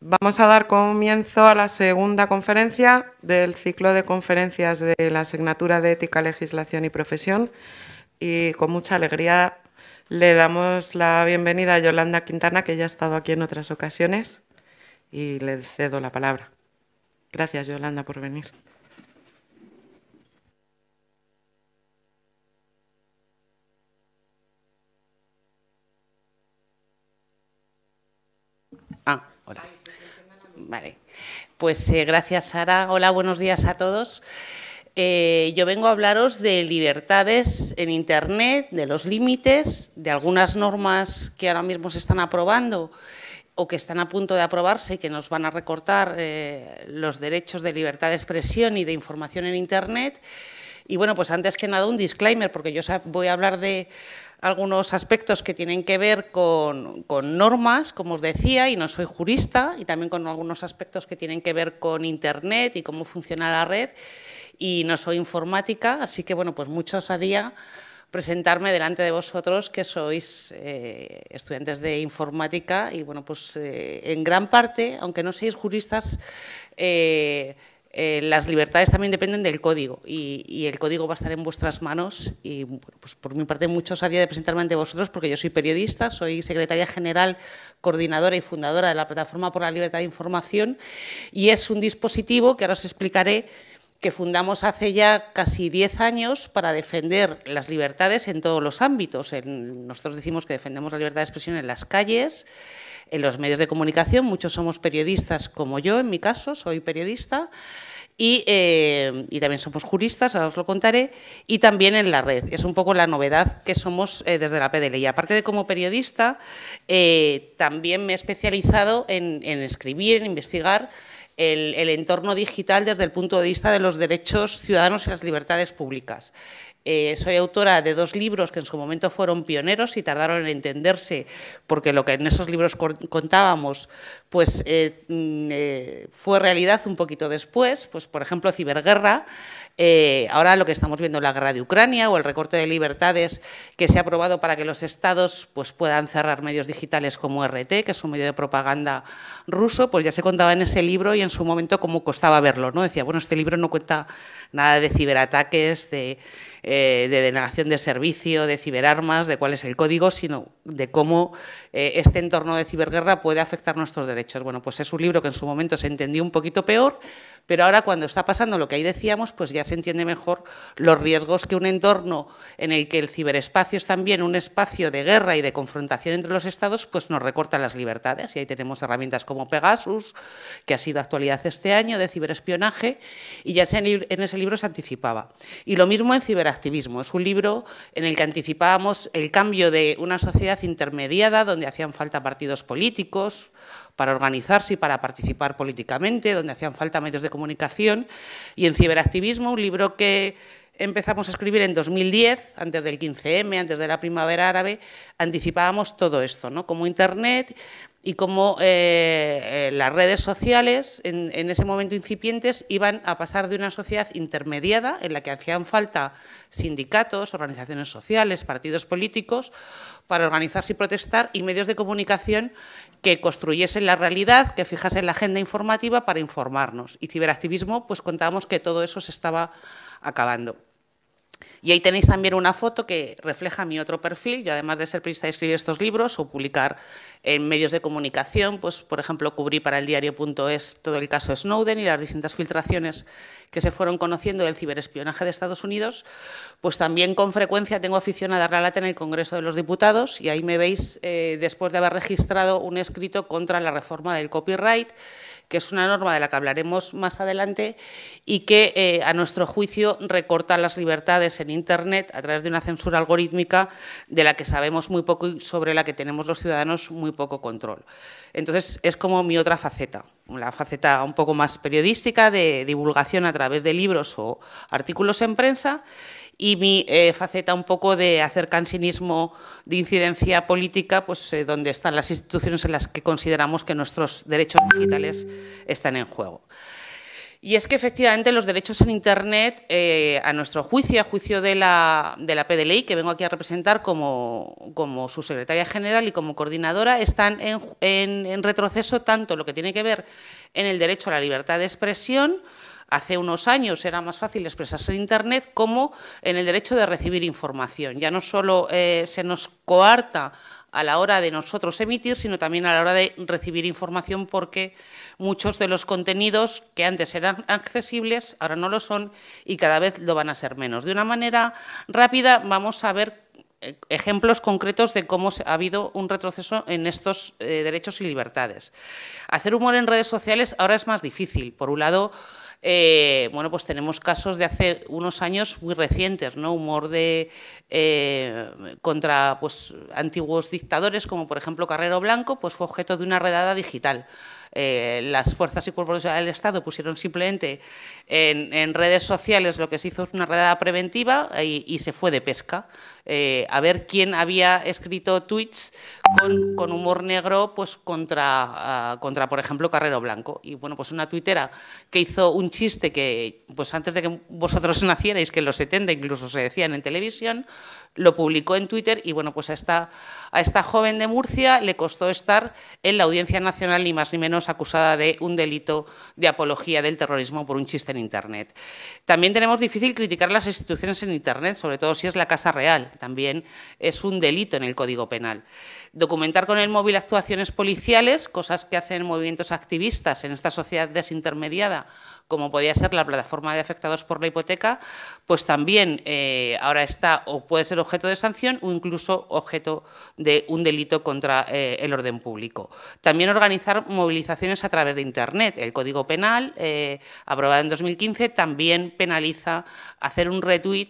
Vamos a dar comienzo a la segunda conferencia del ciclo de conferencias de la asignatura de Ética, Legislación y Profesión. Y con mucha alegría le damos la bienvenida a Yolanda Quintana, que ya ha estado aquí en otras ocasiones, y le cedo la palabra. Gracias, Yolanda, por venir. Vale. Pues eh, gracias, Sara. Hola, buenos días a todos. Eh, yo vengo a hablaros de libertades en Internet, de los límites, de algunas normas que ahora mismo se están aprobando o que están a punto de aprobarse y que nos van a recortar eh, los derechos de libertad de expresión y de información en Internet. Y bueno, pues antes que nada un disclaimer, porque yo voy a hablar de algunos aspectos que tienen que ver con, normas, como os decía, y no soy jurista, y también con algunos aspectos que tienen que ver con Internet y cómo funciona la red, y no soy informática, así que bueno, pues mucho día presentarme delante de vosotros que sois eh, estudiantes de informática y bueno, pues eh, en gran parte, aunque no seáis juristas, eh, eh, las libertades también dependen del código y, el código va a estar en vuestras manos y pues por mi parte os había de presentarme ante vosotros porque yo soy periodista, soy secretaria general, coordinadora y fundadora de la Plataforma por la Libertad de Información y es un dispositivo que ahora os explicaré que fundamos hace ya casi 10 años para defender las libertades en todos los ámbitos. nosotros decimos que defendemos la libertad de expresión en las calles, en los medios de comunicación, muchos somos periodistas como yo, en mi caso, soy periodista, eh, y, también somos juristas, ahora os lo contaré, y también en la red. Es un poco la novedad que somos eh, desde la PDL. Y aparte de como periodista, eh, también me he especializado en, escribir, en investigar el, entorno digital desde el punto de vista de los derechos ciudadanos y las libertades públicas. Eh, soy autora de dos libros que en su momento fueron pioneros y tardaron en entenderse, porque lo que en esos libros contábamos pues eh, mm, eh, fue realidad un poquito después, pues por ejemplo ciberguerra, eh, ahora lo que estamos viendo la guerra de Ucrania o el recorte de libertades que se ha aprobado para que los estados pues, puedan cerrar medios digitales como RT, que es un medio de propaganda ruso, pues ya se contaba en ese libro y en su momento cómo costaba verlo, ¿no? Decía, bueno, este libro no cuenta nada de ciberataques, de denegación de servicio, de ciberarmas, de cuál es el código, sino de cómo eh, este entorno de ciberguerra puede afectar nuestros derechos. Bueno, pues es un libro que en su momento se entendió un poquito peor, pero ahora cuando está pasando lo que ahí decíamos, pues ya se entiende mejor los riesgos que un entorno en el que el ciberespacio es también un espacio de guerra y de confrontación entre los estados, pues nos recorta las libertades. Y ahí tenemos herramientas como Pegasus, que ha sido actualidad este año, de ciberespionaje, y ya en ese libro se anticipaba. Y lo mismo en ciberactivismo. Es un libro en el que anticipábamos el cambio de una sociedad intermediada, donde hacían falta partidos políticos, para organizarse y para participar políticamente, donde hacían falta medios de comunicación, y en Ciberactivismo, un libro que empezamos a escribir en 2010, antes del 15M, antes de la primavera árabe, anticipábamos todo esto, ¿no? como Internet y como eh, eh, las redes sociales, en, ese momento incipientes, iban a pasar de una sociedad intermediada, en la que hacían falta sindicatos, organizaciones sociales, partidos políticos, para organizarse y protestar, y medios de comunicación que construyesen la realidad, que fijasen la agenda informativa para informarnos. Y ciberactivismo, pues contábamos que todo eso se estaba acabando. Y ahí tenéis también una foto que refleja mi otro perfil. Yo, además de ser periodista y escribir estos libros o publicar en medios de comunicación, pues, por ejemplo, cubrí para el diario.es todo el caso Snowden y las distintas filtraciones que se fueron conociendo del ciberespionaje de Estados Unidos. Pues también con frecuencia tengo afición a dar la lata en el Congreso de los Diputados y ahí me veis eh, después de haber registrado un escrito contra la reforma del copyright, que es una norma de la que hablaremos más adelante y que, eh, a nuestro juicio, recorta las libertades en Internet a través de una censura algorítmica de la que sabemos muy poco y sobre la que tenemos los ciudadanos muy poco control. Entonces, es como mi otra faceta, la faceta un poco más periodística de divulgación a través de libros o artículos en prensa y mi eh, faceta un poco de hacer de incidencia política, pues eh, donde están las instituciones en las que consideramos que nuestros derechos digitales están en juego. Y es que efectivamente los derechos en Internet, eh, a nuestro juicio, a juicio de la, de la PDLI, que vengo aquí a representar como, como su secretaria general y como coordinadora, están en, retroceso tanto lo que tiene que ver en el derecho a la libertad de expresión, hace unos años era más fácil expresarse en Internet, como en el derecho de recibir información. Ya no solo eh, se nos coarta a la hora de nosotros emitir, sino también a la hora de recibir información, porque muchos de los contenidos que antes eran accesibles ahora no lo son y cada vez lo van a ser menos. De una manera rápida vamos a ver eh, ejemplos concretos de cómo ha habido un retroceso en estos eh, derechos y libertades. Hacer humor en redes sociales ahora es más difícil. Por un lado, eh, bueno, pues tenemos casos de hace unos años muy recientes, ¿no? Humor de eh, contra pues, antiguos dictadores, como por ejemplo Carrero Blanco, pues fue objeto de una redada digital. Eh, las fuerzas y cuerpos del Estado pusieron simplemente en, redes sociales lo que se hizo es una redada preventiva y, se fue de pesca. Eh, a ver quién había escrito tweets con, humor negro pues contra, ah, contra, por ejemplo, Carrero Blanco. Y bueno, pues una tuitera que hizo un chiste que, pues antes de que vosotros nacierais, que en los 70 incluso se decían en televisión, lo publicó en Twitter y bueno, pues a esta, a esta joven de Murcia le costó estar en la Audiencia Nacional ni más ni menos acusada de un delito de apología del terrorismo por un chiste en Internet. También tenemos difícil criticar las instituciones en Internet, sobre todo si es la Casa Real. También es un delito en el Código Penal. Documentar con el móvil actuaciones policiales, cosas que hacen movimientos activistas en esta sociedad desintermediada como podía ser la plataforma de afectados por la hipoteca, pues también eh, ahora está o puede ser objeto de sanción o incluso objeto de un delito contra eh, el orden público. También organizar movilizaciones a través de Internet. El Código Penal, eh, aprobado en 2015, también penaliza hacer un retweet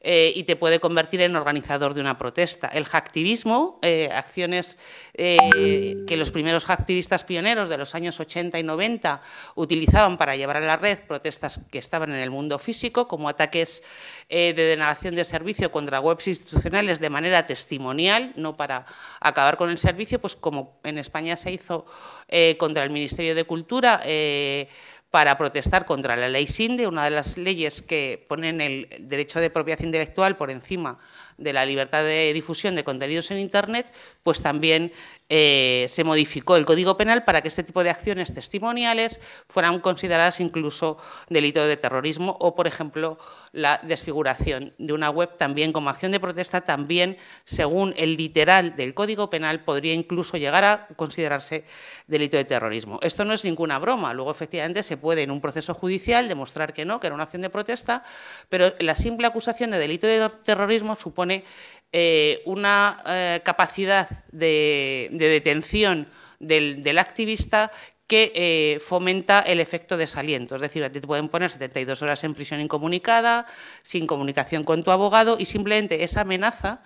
y te puede convertir en organizador de una protesta. El hacktivismo, acciones que los primeros hacktivistas pioneros de los años 80 y 90 utilizaban para llevar a la red, protestas que estaban en el mundo físico, como ataques eh, de denegación de servicio contra webs institucionales de manera testimonial, no para acabar con el servicio, pues como en España se hizo eh, contra el Ministerio de Cultura. Eh, para protestar contra la ley SINDE, una de las leyes que ponen el derecho de propiedad intelectual por encima de la libertad de difusión de contenidos en Internet, pues también eh, se modificó el Código Penal para que este tipo de acciones testimoniales fueran consideradas incluso delito de terrorismo o, por ejemplo, la desfiguración de una web también como acción de protesta, también, según el literal del Código Penal, podría incluso llegar a considerarse delito de terrorismo. Esto no es ninguna broma. Luego, efectivamente, se puede en un proceso judicial demostrar que no, que era una acción de protesta, pero la simple acusación de delito de terrorismo supone eh, una eh, capacidad de, detención del, activista que eh, fomenta el efecto desaliento. Es decir, a ti te pueden poner 72 horas en prisión incomunicada, sin comunicación con tu abogado y simplemente esa amenaza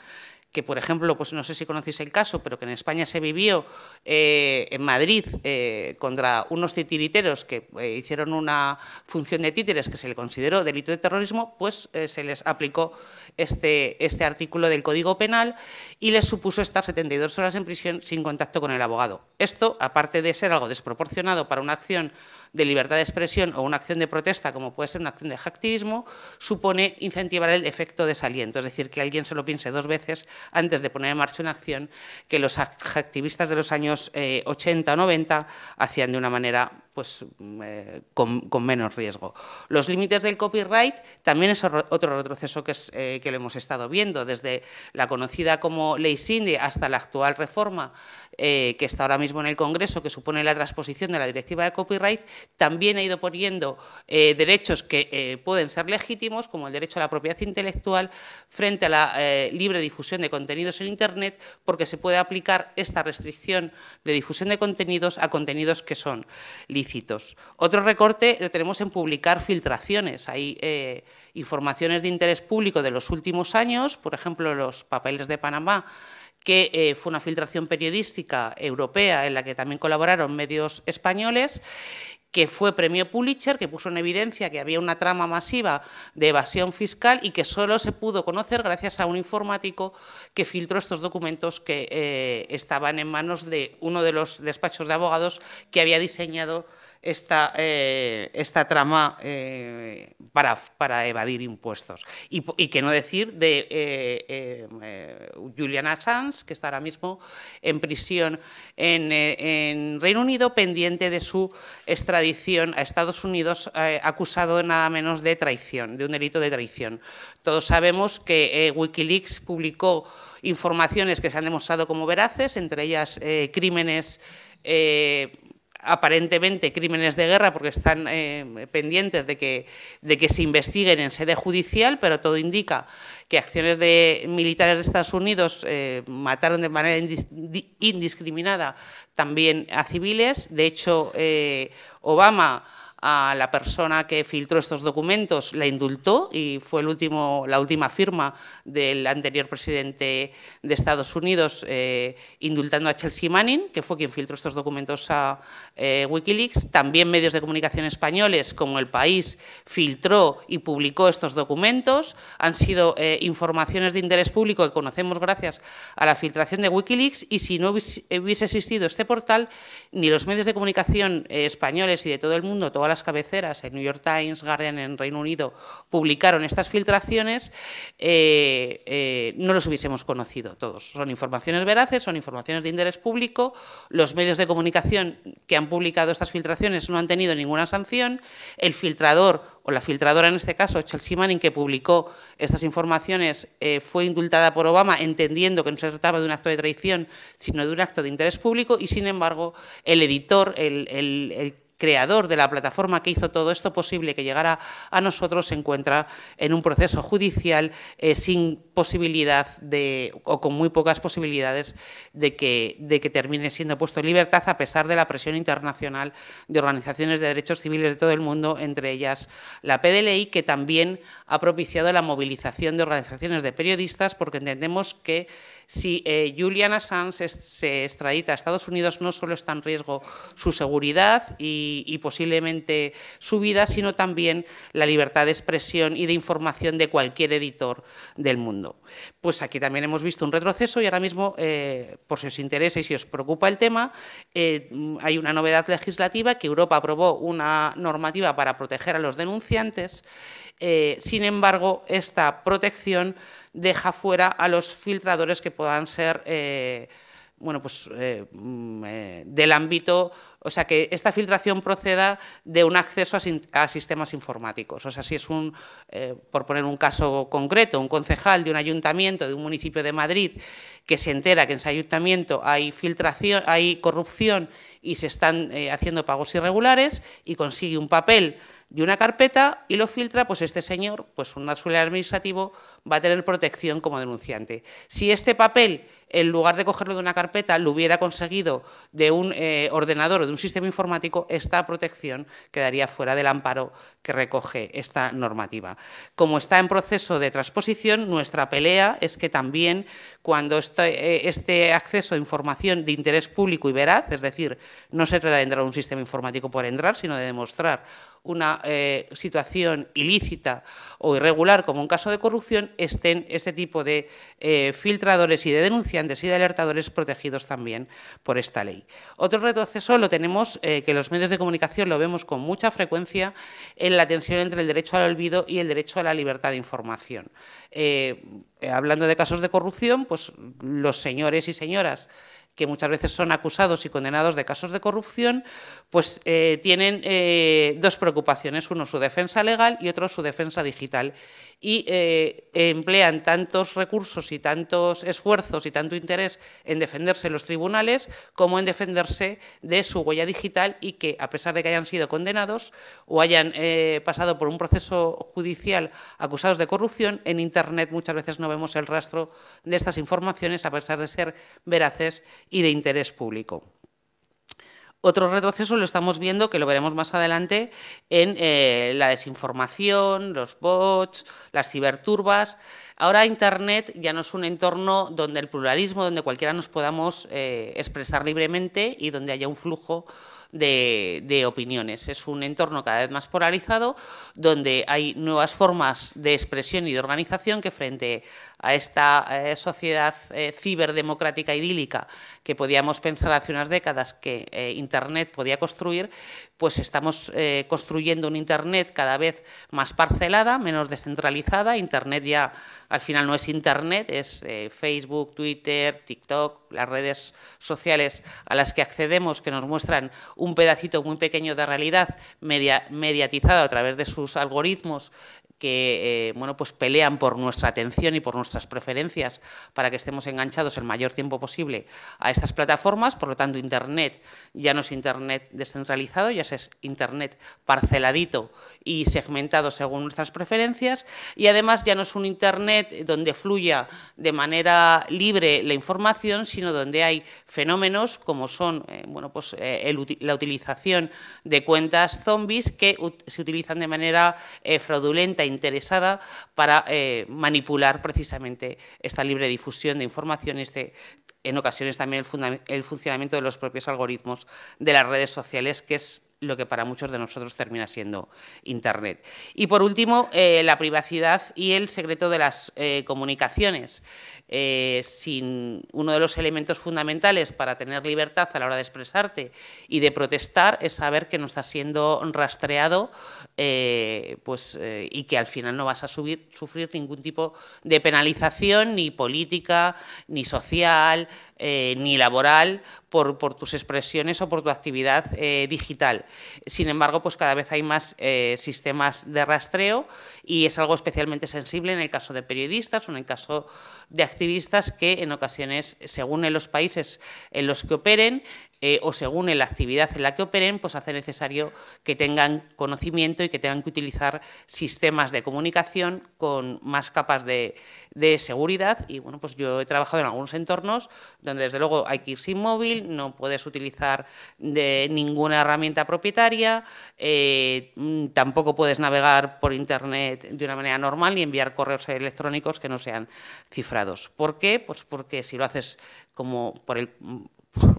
que por ejemplo, pues no sé si conocéis el caso, pero que en España se vivió eh, en Madrid eh, contra unos titiriteros que eh, hicieron una función de títeres que se le consideró delito de terrorismo, pues se les aplicó este, este artículo del Código Penal y les supuso estar 72 horas en prisión sin contacto con el abogado. Esto, aparte de ser algo desproporcionado para una acción de libertad de expresión o una acción de protesta, como puede ser una acción de activismo, supone incentivar el efecto desaliento, es decir, que alguien se lo piense dos veces antes de poner en marcha una acción que los activistas de los años 80 eh, o 90 hacían de una manera pues, mm, eh, con, menos riesgo. Los límites del copyright también es otro retroceso eh, que, lo hemos estado viendo, desde la conocida como Ley Cindy hasta la actual reforma eh, que está ahora mismo en el Congreso, que supone la transposición de la directiva de copyright, también ha ido poniendo derechos que pueden ser legítimos, como el derecho a la propiedad intelectual, frente a la libre difusión de contenidos en Internet, porque se puede aplicar esta restricción de difusión de contenidos a contenidos que son otro recorte lo tenemos en publicar filtraciones. Hay eh, informaciones de interés público de los últimos años, por ejemplo, los papeles de Panamá, que eh, fue una filtración periodística europea en la que también colaboraron medios españoles que fue premio Pulitzer, que puso en evidencia que había una trama masiva de evasión fiscal y que solo se pudo conocer gracias a un informático que filtró estos documentos que eh, estaban en manos de uno de los despachos de abogados que había diseñado eh, esta, trama eh, para, para, evadir impuestos. Y, que no decir de eh, eh Julian Assange, que está ahora mismo en prisión en, Reino Unido, pendiente de su extradición a Estados Unidos, acusado nada menos de traición, de un delito de traición. Todos sabemos que Wikileaks publicó informaciones que se han demostrado como veraces, entre ellas crímenes aparentemente crímenes de guerra porque están eh, pendientes de que, de que se investiguen en sede judicial, pero todo indica que acciones de militares de Estados Unidos eh, mataron de manera indiscriminada también a civiles. De hecho, eh, Obama a la persona que filtró estos documentos, la indultó y fue el último, la última firma del anterior presidente de Estados Unidos eh, indultando a Chelsea Manning, que fue quien filtró estos documentos a eh, Wikileaks. También medios de comunicación españoles como El País filtró y publicó estos documentos. Han sido eh, informaciones de interés público que conocemos gracias a la filtración de Wikileaks y si no hubiese existido este portal, ni los medios de comunicación españoles y de todo el mundo, todas las cabeceras, el New York Times, Guardian en Reino Unido, publicaron estas filtraciones, eh, eh, no los hubiésemos conocido todos. Son informaciones veraces, son informaciones de interés público, los medios de comunicación que han publicado estas filtraciones no han tenido ninguna sanción, el filtrador o la filtradora en este caso, Chelsea Manning, que publicó estas informaciones, eh, fue indultada por Obama entendiendo que no se trataba de un acto de traición, sino de un acto de interés público y, sin embargo, el editor, el creador de la plataforma que hizo todo esto posible que llegara a nosotros se encuentra en un proceso judicial eh, sin posibilidad de, o con muy pocas posibilidades de que, de que termine siendo puesto en libertad a pesar de la presión internacional de organizaciones de derechos civiles de todo el mundo, entre ellas la PDLI, que también ha propiciado la movilización de organizaciones de periodistas porque entendemos que si eh, Julian Assange se extradita a Estados Unidos, no solo está en riesgo su seguridad y, posiblemente su vida, sino también la libertad de expresión y de información de cualquier editor del mundo. Pues aquí también hemos visto un retroceso y ahora mismo, eh, por si os interesa y si os preocupa el tema, eh, hay una novedad legislativa que Europa aprobó una normativa para proteger a los denunciantes eh, sin embargo, esta protección deja fuera a los filtradores que puedan ser eh, bueno, pues, eh, mm, del ámbito, o sea, que esta filtración proceda de un acceso a, sistemas informáticos. O sea, si es un, por poner un caso concreto, un concejal de un ayuntamiento, de un municipio de Madrid, que se entera que en ese ayuntamiento hay filtración, hay corrupción y se están haciendo pagos irregulares y consigue un papel de una carpeta y lo filtra, pues este señor, pues un auxiliar administrativo, va a tener protección como denunciante. Si este papel, en lugar de cogerlo de una carpeta, lo hubiera conseguido de un eh, ordenador o de un sistema informático, esta protección quedaría fuera del amparo que recoge esta normativa. Como está en proceso de transposición, nuestra pelea es que también cuando este, eh, este acceso a información de interés público y veraz, es decir, no se trata de entrar a un sistema informático por entrar, sino de demostrar una eh, situación ilícita o irregular como un caso de corrupción, estén ese tipo de eh, filtradores y de denunciantes y de alertadores protegidos también por esta ley. Otro retroceso lo tenemos, eh, que los medios de comunicación lo vemos con mucha frecuencia, en la tensión entre el derecho al olvido y el derecho a la libertad de información. hablando de casos de corrupción, pues los señores y señoras que muchas veces son acusados y condenados de casos de corrupción, pues eh, tienen eh, dos preocupaciones, uno su defensa legal y otro su defensa digital y eh, emplean tantos recursos y tantos esfuerzos y tanto interés en defenderse en los tribunales como en defenderse de su huella digital y que, a pesar de que hayan sido condenados o hayan eh, pasado por un proceso judicial acusados de corrupción, en Internet muchas veces no vemos el rastro de estas informaciones a pesar de ser veraces y de interés público. Otro retroceso lo estamos viendo, que lo veremos más adelante, en eh, la desinformación, los bots, las ciberturbas. Ahora Internet ya no es un entorno donde el pluralismo, donde cualquiera nos podamos eh, expresar libremente y donde haya un flujo de, opiniones. Es un entorno cada vez más polarizado, donde hay nuevas formas de expresión y de organización que frente a a esta sociedad eh, ciberdemocrática idílica que podíamos pensar hace unas décadas que eh, Internet podía construir, pues estamos eh, construyendo un Internet cada vez más parcelada, menos descentralizada. Internet ya al final no es Internet, es Facebook, Twitter, TikTok, las redes sociales a las que accedemos que nos muestran un pedacito muy pequeño de realidad mediatizada mediatizado a través de sus algoritmos que eh, bueno, pues pelean por nuestra atención y por nuestras preferencias para que estemos enganchados el mayor tiempo posible a estas plataformas. Por lo tanto, Internet ya no es Internet descentralizado, ya es Internet parceladito y segmentado según nuestras preferencias. Y además ya no es un Internet donde fluya de manera libre la información, sino donde hay fenómenos como son eh, bueno, pues, eh, la utilización de cuentas zombies que se utilizan de manera fraudulenta, interesada para eh, manipular precisamente esta libre difusión de información, este, en ocasiones también el, funcionamiento de los propios algoritmos de las redes sociales, que es lo que para muchos de nosotros termina siendo Internet. Y por último, eh, la privacidad y el secreto de las eh, comunicaciones. sin uno de los elementos fundamentales para tener libertad a la hora de expresarte y de protestar es saber que no está siendo rastreado eh, pues, eh, y que al final no vas a sufrir ningún tipo de penalización, ni política, ni social, eh, ni laboral, por, tus expresiones o por tu actividad digital. Sin embargo, pues cada vez hay más sistemas de rastreo y es algo especialmente sensible en el caso de periodistas o en el caso de activistas que en ocasiones, según en los países en los que operen, eh, o según en la actividad en la que operen, pues hace necesario que tengan conocimiento y que tengan que utilizar sistemas de comunicación con más capas de, seguridad. Y bueno, pues yo he trabajado en algunos entornos donde desde luego hay que ir sin móvil, no puedes utilizar ninguna herramienta propietaria, eh, mm, tampoco puedes navegar por internet de una manera normal y enviar correos electrónicos que no sean cifrados. ¿Por qué? Pues porque si lo haces como por el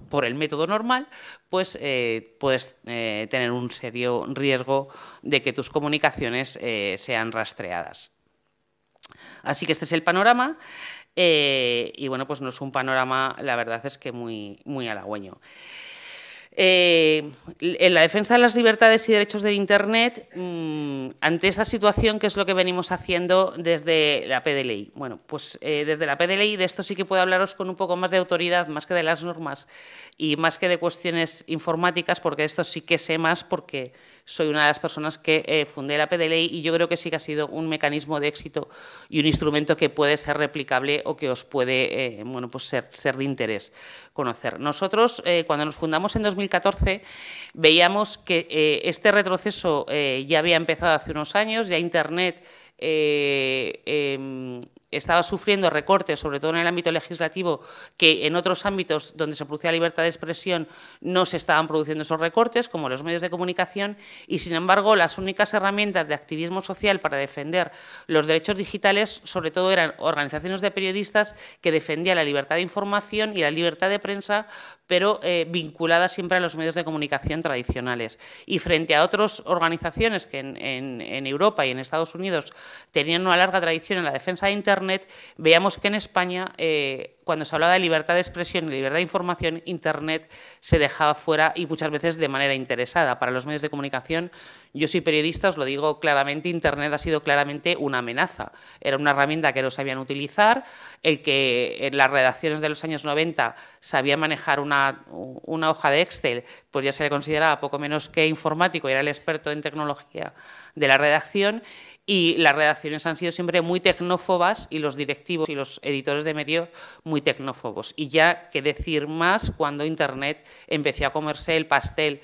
por el método normal, pues eh, puedes eh, tener un serio riesgo de que tus comunicaciones eh, sean rastreadas. Así que este es el panorama. y bueno, pues no es un panorama, la verdad es que muy halagüeño. Eh, en la defensa de las libertades y derechos del Internet, mm, ante esta situación, ¿qué es lo que venimos haciendo desde la PDLI? Bueno, pues eh, desde la PDLI de esto sí que puedo hablaros con un poco más de autoridad, más que de las normas y más que de cuestiones informáticas, porque de esto sí que sé más porque soy una de las personas que eh, fundé la PDLI e y yo creo que sí que ha sido un mecanismo de éxito y un instrumento que puede ser replicable o que os puede eh, bueno, pues ser, de interés conocer. Nosotros, eh, cuando nos fundamos en 2014, veíamos que este retroceso ya había empezado hace unos años, ya Internet... Em, estaba sufriendo recortes, sobre todo en el ámbito legislativo, que en otros ámbitos donde se producía libertad de expresión no se estaban produciendo esos recortes, como los medios de comunicación, y sin embargo las únicas herramientas de activismo social para defender los derechos digitales, sobre todo eran organizaciones de periodistas que defendían la libertad de información y la libertad de prensa, pero eh, vinculada siempre a los medios de comunicación tradicionales. Y frente a otras organizaciones que en, Europa y en Estados Unidos tenían una larga tradición en la defensa de Internet, veamos que en España, eh, cuando se hablaba de libertad de expresión y libertad de información, Internet se dejaba fuera y muchas veces de manera interesada. Para los medios de comunicación yo soy periodista, os lo digo claramente, Internet ha sido claramente una amenaza. Era una herramienta que no sabían utilizar, el que en las redacciones de los años 90 sabía manejar una, hoja de Excel, pues ya se le consideraba poco menos que informático, era el experto en tecnología de la redacción y las redacciones han sido siempre muy tecnófobas y los directivos y los editores de medios muy tecnófobos. Y ya qué decir más cuando Internet empezó a comerse el pastel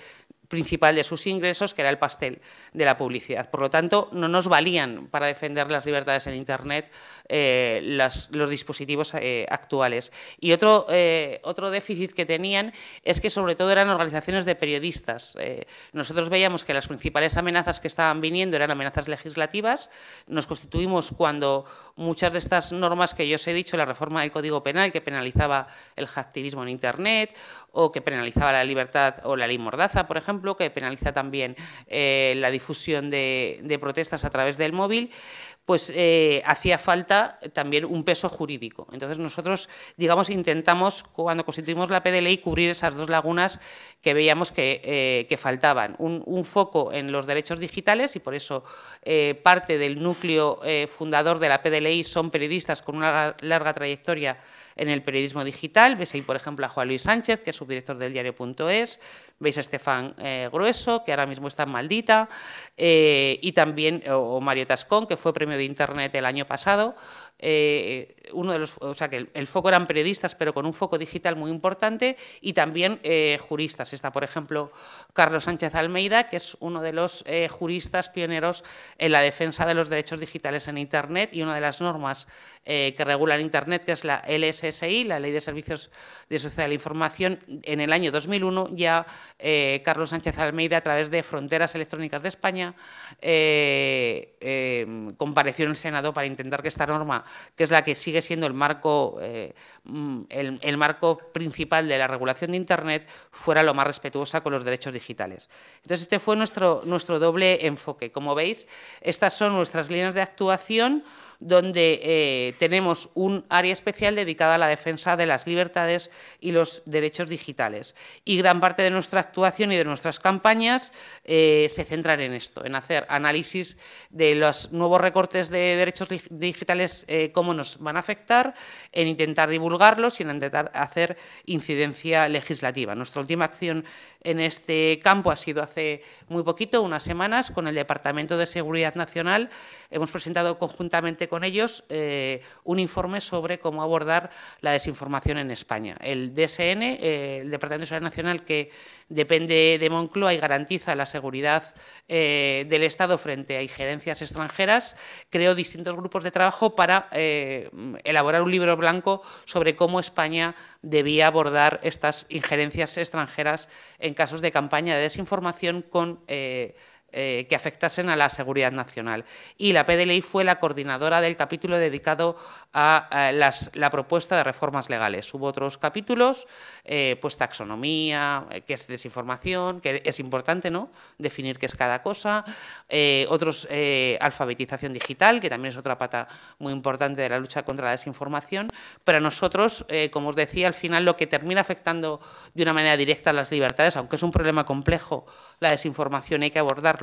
principal de sus ingresos, que era el pastel de la publicidad. Por lo tanto, no nos valían para defender las libertades en Internet eh, los dispositivos eh, actuales. Y otro, eh, otro déficit que tenían es que sobre todo eran organizaciones de periodistas. nosotros veíamos que las principales amenazas que estaban viniendo eran amenazas legislativas. Nos constituimos cuando muchas de estas normas que yo os he dicho, la reforma del Código Penal que penalizaba el hacktivismo en Internet o que penalizaba la libertad o la ley Mordaza, por ejemplo, que penaliza también eh, la difusión de protestas a través del móvil, pues eh, hacía falta también un peso jurídico. Entonces nosotros, digamos, intentamos, cuando constituimos la PDLI, cubrir esas dos lagunas que veíamos que, eh, faltaban. Un, foco en los derechos digitales y por eso eh, parte del núcleo fundador de la PDLI son periodistas con una larga trayectoria en el periodismo digital. Veis ahí, por ejemplo, a Juan Luis Sánchez, que es subdirector del diario.es, veis a Estefan eh, Grueso, que ahora mismo está Maldita, eh, y también a Mario Tascón, que fue premio de Internet el año pasado, eh, uno de los, o sea, que el, foco eran periodistas, pero con un foco digital muy importante, y también eh, juristas. Está, por ejemplo, Carlos Sánchez Almeida, que es uno de los eh, juristas pioneros en la defensa de los derechos digitales en Internet, y una de las normas que regulan Internet, que es la LSSI, la Ley de Servicios de Sociedad de la Información, en el año 2001 ya Carlos Sánchez Almeida, a través de Fronteras Electrónicas de España, compareció en el Senado para intentar que esta norma que es la que sigue siendo eh, mm, el marco, principal de la regulación de Internet, fuera lo más respetuosa con los derechos digitales. Entonces, este fue nuestro doble enfoque. Como veis, estas son nuestras líneas de actuación donde eh, tenemos un área especial dedicada a la defensa de las libertades y los derechos digitales. Y gran parte de nuestra actuación y de nuestras campañas eh, se centran en esto, en hacer análisis de los nuevos recortes de derechos digitales, eh, cómo nos van a afectar, en intentar divulgarlos y en intentar hacer incidencia legislativa. Nuestra última acción en este campo ha sido hace muy poquito, unas semanas, con el Departamento de Seguridad Nacional. Hemos presentado conjuntamente con ellos eh, un informe sobre cómo abordar la desinformación en España. El DSN, eh, el Departamento de Seguridad Nacional, que depende de Moncloa y garantiza la seguridad eh, del Estado frente a injerencias extranjeras, creó distintos grupos de trabajo para elaborar un libro blanco sobre cómo España debía abordar estas injerencias extranjeras en casos de campaña de desinformación con eh, que afectasen a la seguridad nacional. Y la PDLI fue la coordinadora del capítulo dedicado a, la propuesta de reformas legales. Hubo otros capítulos, eh, pues taxonomía, eh, que es desinformación, que es importante ¿no? definir qué es cada cosa, otros alfabetización digital, que también es otra pata muy importante de la lucha contra la desinformación, pero nosotros, como os decía, al final lo que termina afectando de una manera directa a las libertades, aunque es un problema complejo, la desinformación hay que abordar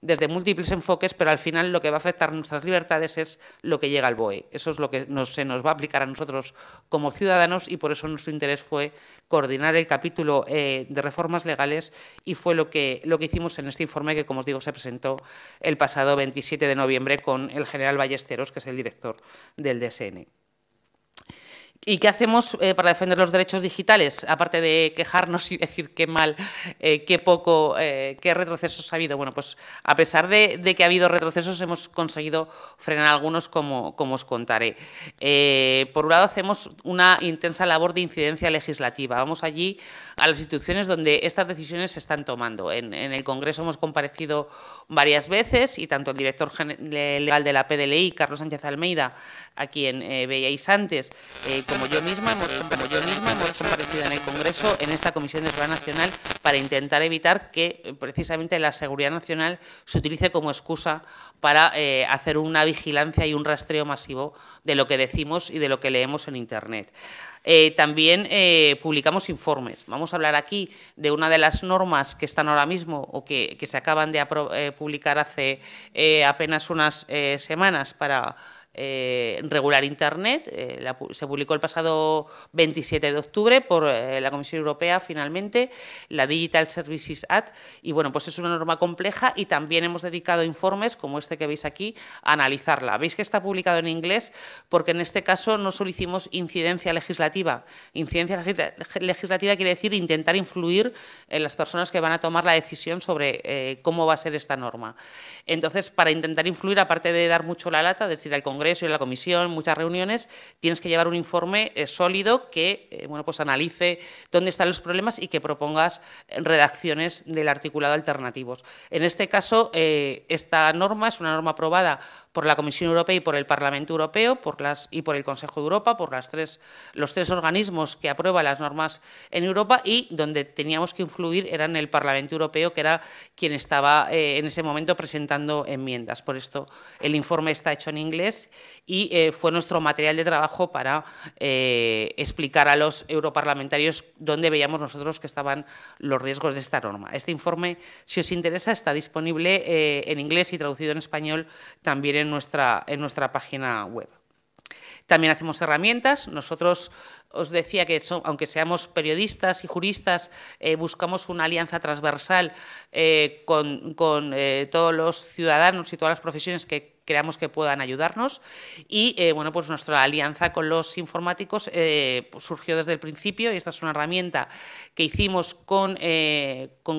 desde múltiples enfoques, pero al final lo que va a afectar nuestras libertades es lo que llega al BOE. Eso es lo que se nos va a aplicar a nosotros como ciudadanos y por eso nuestro interés fue coordinar el capítulo eh, de reformas legales y fue lo que, lo que hicimos en este informe que, como os digo, se presentó el pasado 27 de noviembre con el general Ballesteros, que es el director del DSN. ¿Y qué hacemos eh, para defender los derechos digitales? Aparte de quejarnos y decir qué mal, eh, qué poco, eh, qué retrocesos ha habido. Bueno, pues a pesar de, que ha habido retrocesos, hemos conseguido frenar algunos, como, os contaré. por un lado, hacemos una intensa labor de incidencia legislativa. Vamos allí a las instituciones donde estas decisiones se están tomando. En, el Congreso hemos comparecido varias veces y tanto el director legal de la PDLI, Carlos Sánchez Almeida, a quien eh, veíais antes, eh, como yo misma, hemos, como yo misma, hemos en el Congreso, en esta Comisión de Seguridad Nacional, para intentar evitar que eh, precisamente la seguridad nacional se utilice como excusa para hacer una vigilancia y un rastreo masivo de lo que decimos y de lo que leemos en Internet. también publicamos informes. Vamos a hablar aquí de una de las normas que están ahora mismo o que, que se acaban de publicar hace apenas unas semanas para eh, regular Internet. Eh, se publicó el pasado 27 de octubre por eh, la Comisión Europea, finalmente, la Digital Services Act. Y bueno, pues es una norma compleja y también hemos dedicado informes, como este que veis aquí, a analizarla. Veis que está publicado en inglés porque en este caso no solo hicimos incidencia legislativa. Incidencia legislativa quiere decir intentar influir en las personas que van a tomar la decisión sobre cómo va a ser esta norma. Entonces, para intentar influir, aparte de dar mucho la lata, decir al Congreso, y en la Comisión, muchas reuniones, tienes que llevar un informe eh, sólido que eh, bueno, pues analice dónde están los problemas y que propongas redacciones del articulado alternativos. En este caso, eh, esta norma es una norma aprobada por la Comisión Europea y por el Parlamento Europeo y por el Consejo de Europa, por las tres, los tres organismos que aprueban las normas en Europa y donde teníamos que influir era en el Parlamento Europeo, que era quien estaba eh, en ese momento presentando enmiendas. Por esto el informe está hecho en inglés y eh, fue nuestro material de trabajo para eh, explicar a los europarlamentarios dónde veíamos nosotros que estaban los riesgos de esta norma. Este informe, si os interesa, está disponible en inglés y traducido en español también en en nuestra, en nuestra página web. También hacemos herramientas. Nosotros os decía que, aunque seamos periodistas y juristas, eh, buscamos una alianza transversal eh, con, eh, todos los ciudadanos y todas las profesiones que creamos que puedan ayudarnos. Y bueno, pues nuestra alianza con los informáticos pues surgió desde el principio y esta es una herramienta que hicimos con,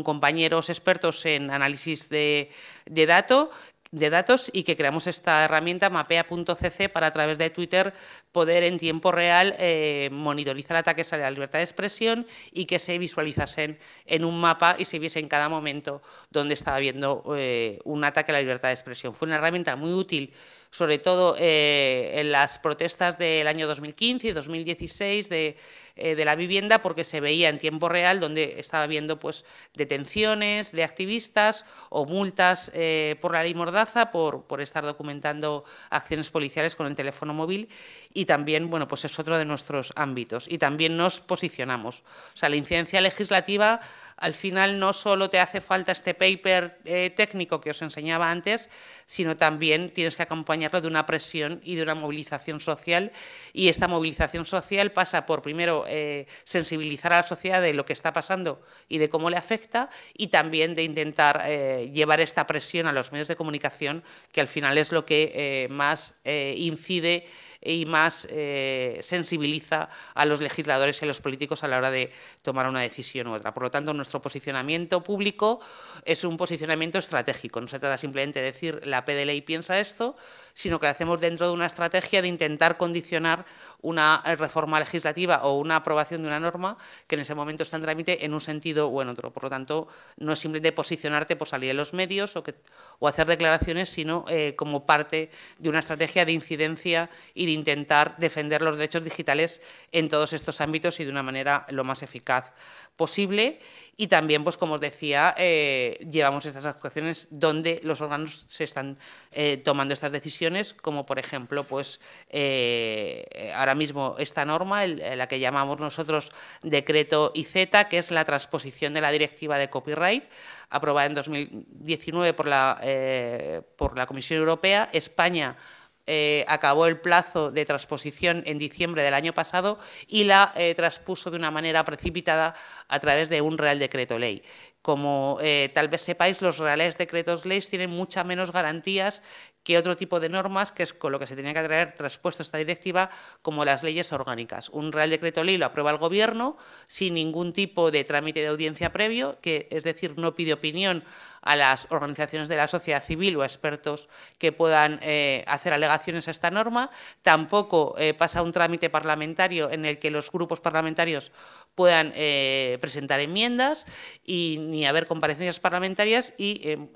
compañeros expertos en análisis de, de datos de datos y que creamos esta herramienta mapea.cc para a través de Twitter poder en tiempo real eh, monitorizar ataques a la libertad de expresión y que se visualizasen en un mapa y se viese en cada momento donde estaba habiendo eh, un ataque a la libertad de expresión. Fue una herramienta muy útil sobre todo eh, en las protestas del año 2015 y 2016 de eh, de la vivienda porque se veía en tiempo real donde estaba habiendo pues, detenciones de activistas o multas eh, por la ley Mordaza por, por estar documentando acciones policiales con el teléfono móvil y también bueno, pues es otro de nuestros ámbitos y también nos posicionamos. O sea, la incidencia legislativa al final no solo te hace falta este paper eh, técnico que os enseñaba antes, sino también tienes que acompañarlo de una presión y de una movilización social. Y esta movilización social pasa por, primero, eh, sensibilizar a la sociedad de lo que está pasando y de cómo le afecta y también de intentar eh, llevar esta presión a los medios de comunicación, que al final es lo que eh, más incide y más sensibiliza a los legisladores y a los políticos a la hora de tomar una decisión u otra. Por lo tanto, nuestro posicionamiento público es un posicionamiento estratégico. No se trata simplemente de decir la PDLI piensa esto, sino que lo hacemos dentro de una estrategia de intentar condicionar una reforma legislativa o una aprobación de una norma que en ese momento está en trámite en un sentido o en otro. Por lo tanto, no es simplemente posicionarte por salir en los medios o, hacer declaraciones, sino eh, como parte de una estrategia de incidencia y de intentar defender los derechos digitales en todos estos ámbitos y de una manera lo más eficaz posible y también, pues como os decía, eh, llevamos estas actuaciones donde los órganos se están eh, tomando estas decisiones, como por ejemplo, pues eh, ahora mismo esta norma, la que llamamos nosotros decreto IZ, que es la transposición de la directiva de copyright, aprobada en 2019 por la, por la Comisión Europea. España eh, acabó el plazo de transposición en diciembre del año pasado y la eh, transpuso de una manera precipitada a través de un Real Decreto Ley. Como eh, tal vez sepáis, los reales decretos leyes tienen muchas menos garantías que otro tipo de normas, que es con lo que se tenía que traer traspuesto esta directiva, como las leyes orgánicas. Un Real Decreto Ley lo aprueba el Gobierno sin ningún tipo de trámite de audiencia previo, que es decir, no pide opinión a las organizaciones de la sociedad civil o a expertos que puedan eh, hacer alegaciones a esta norma. Tampoco eh, pasa un trámite parlamentario en el que los grupos parlamentarios puedan eh, presentar enmiendas y ni haber comparecencias parlamentarias y em,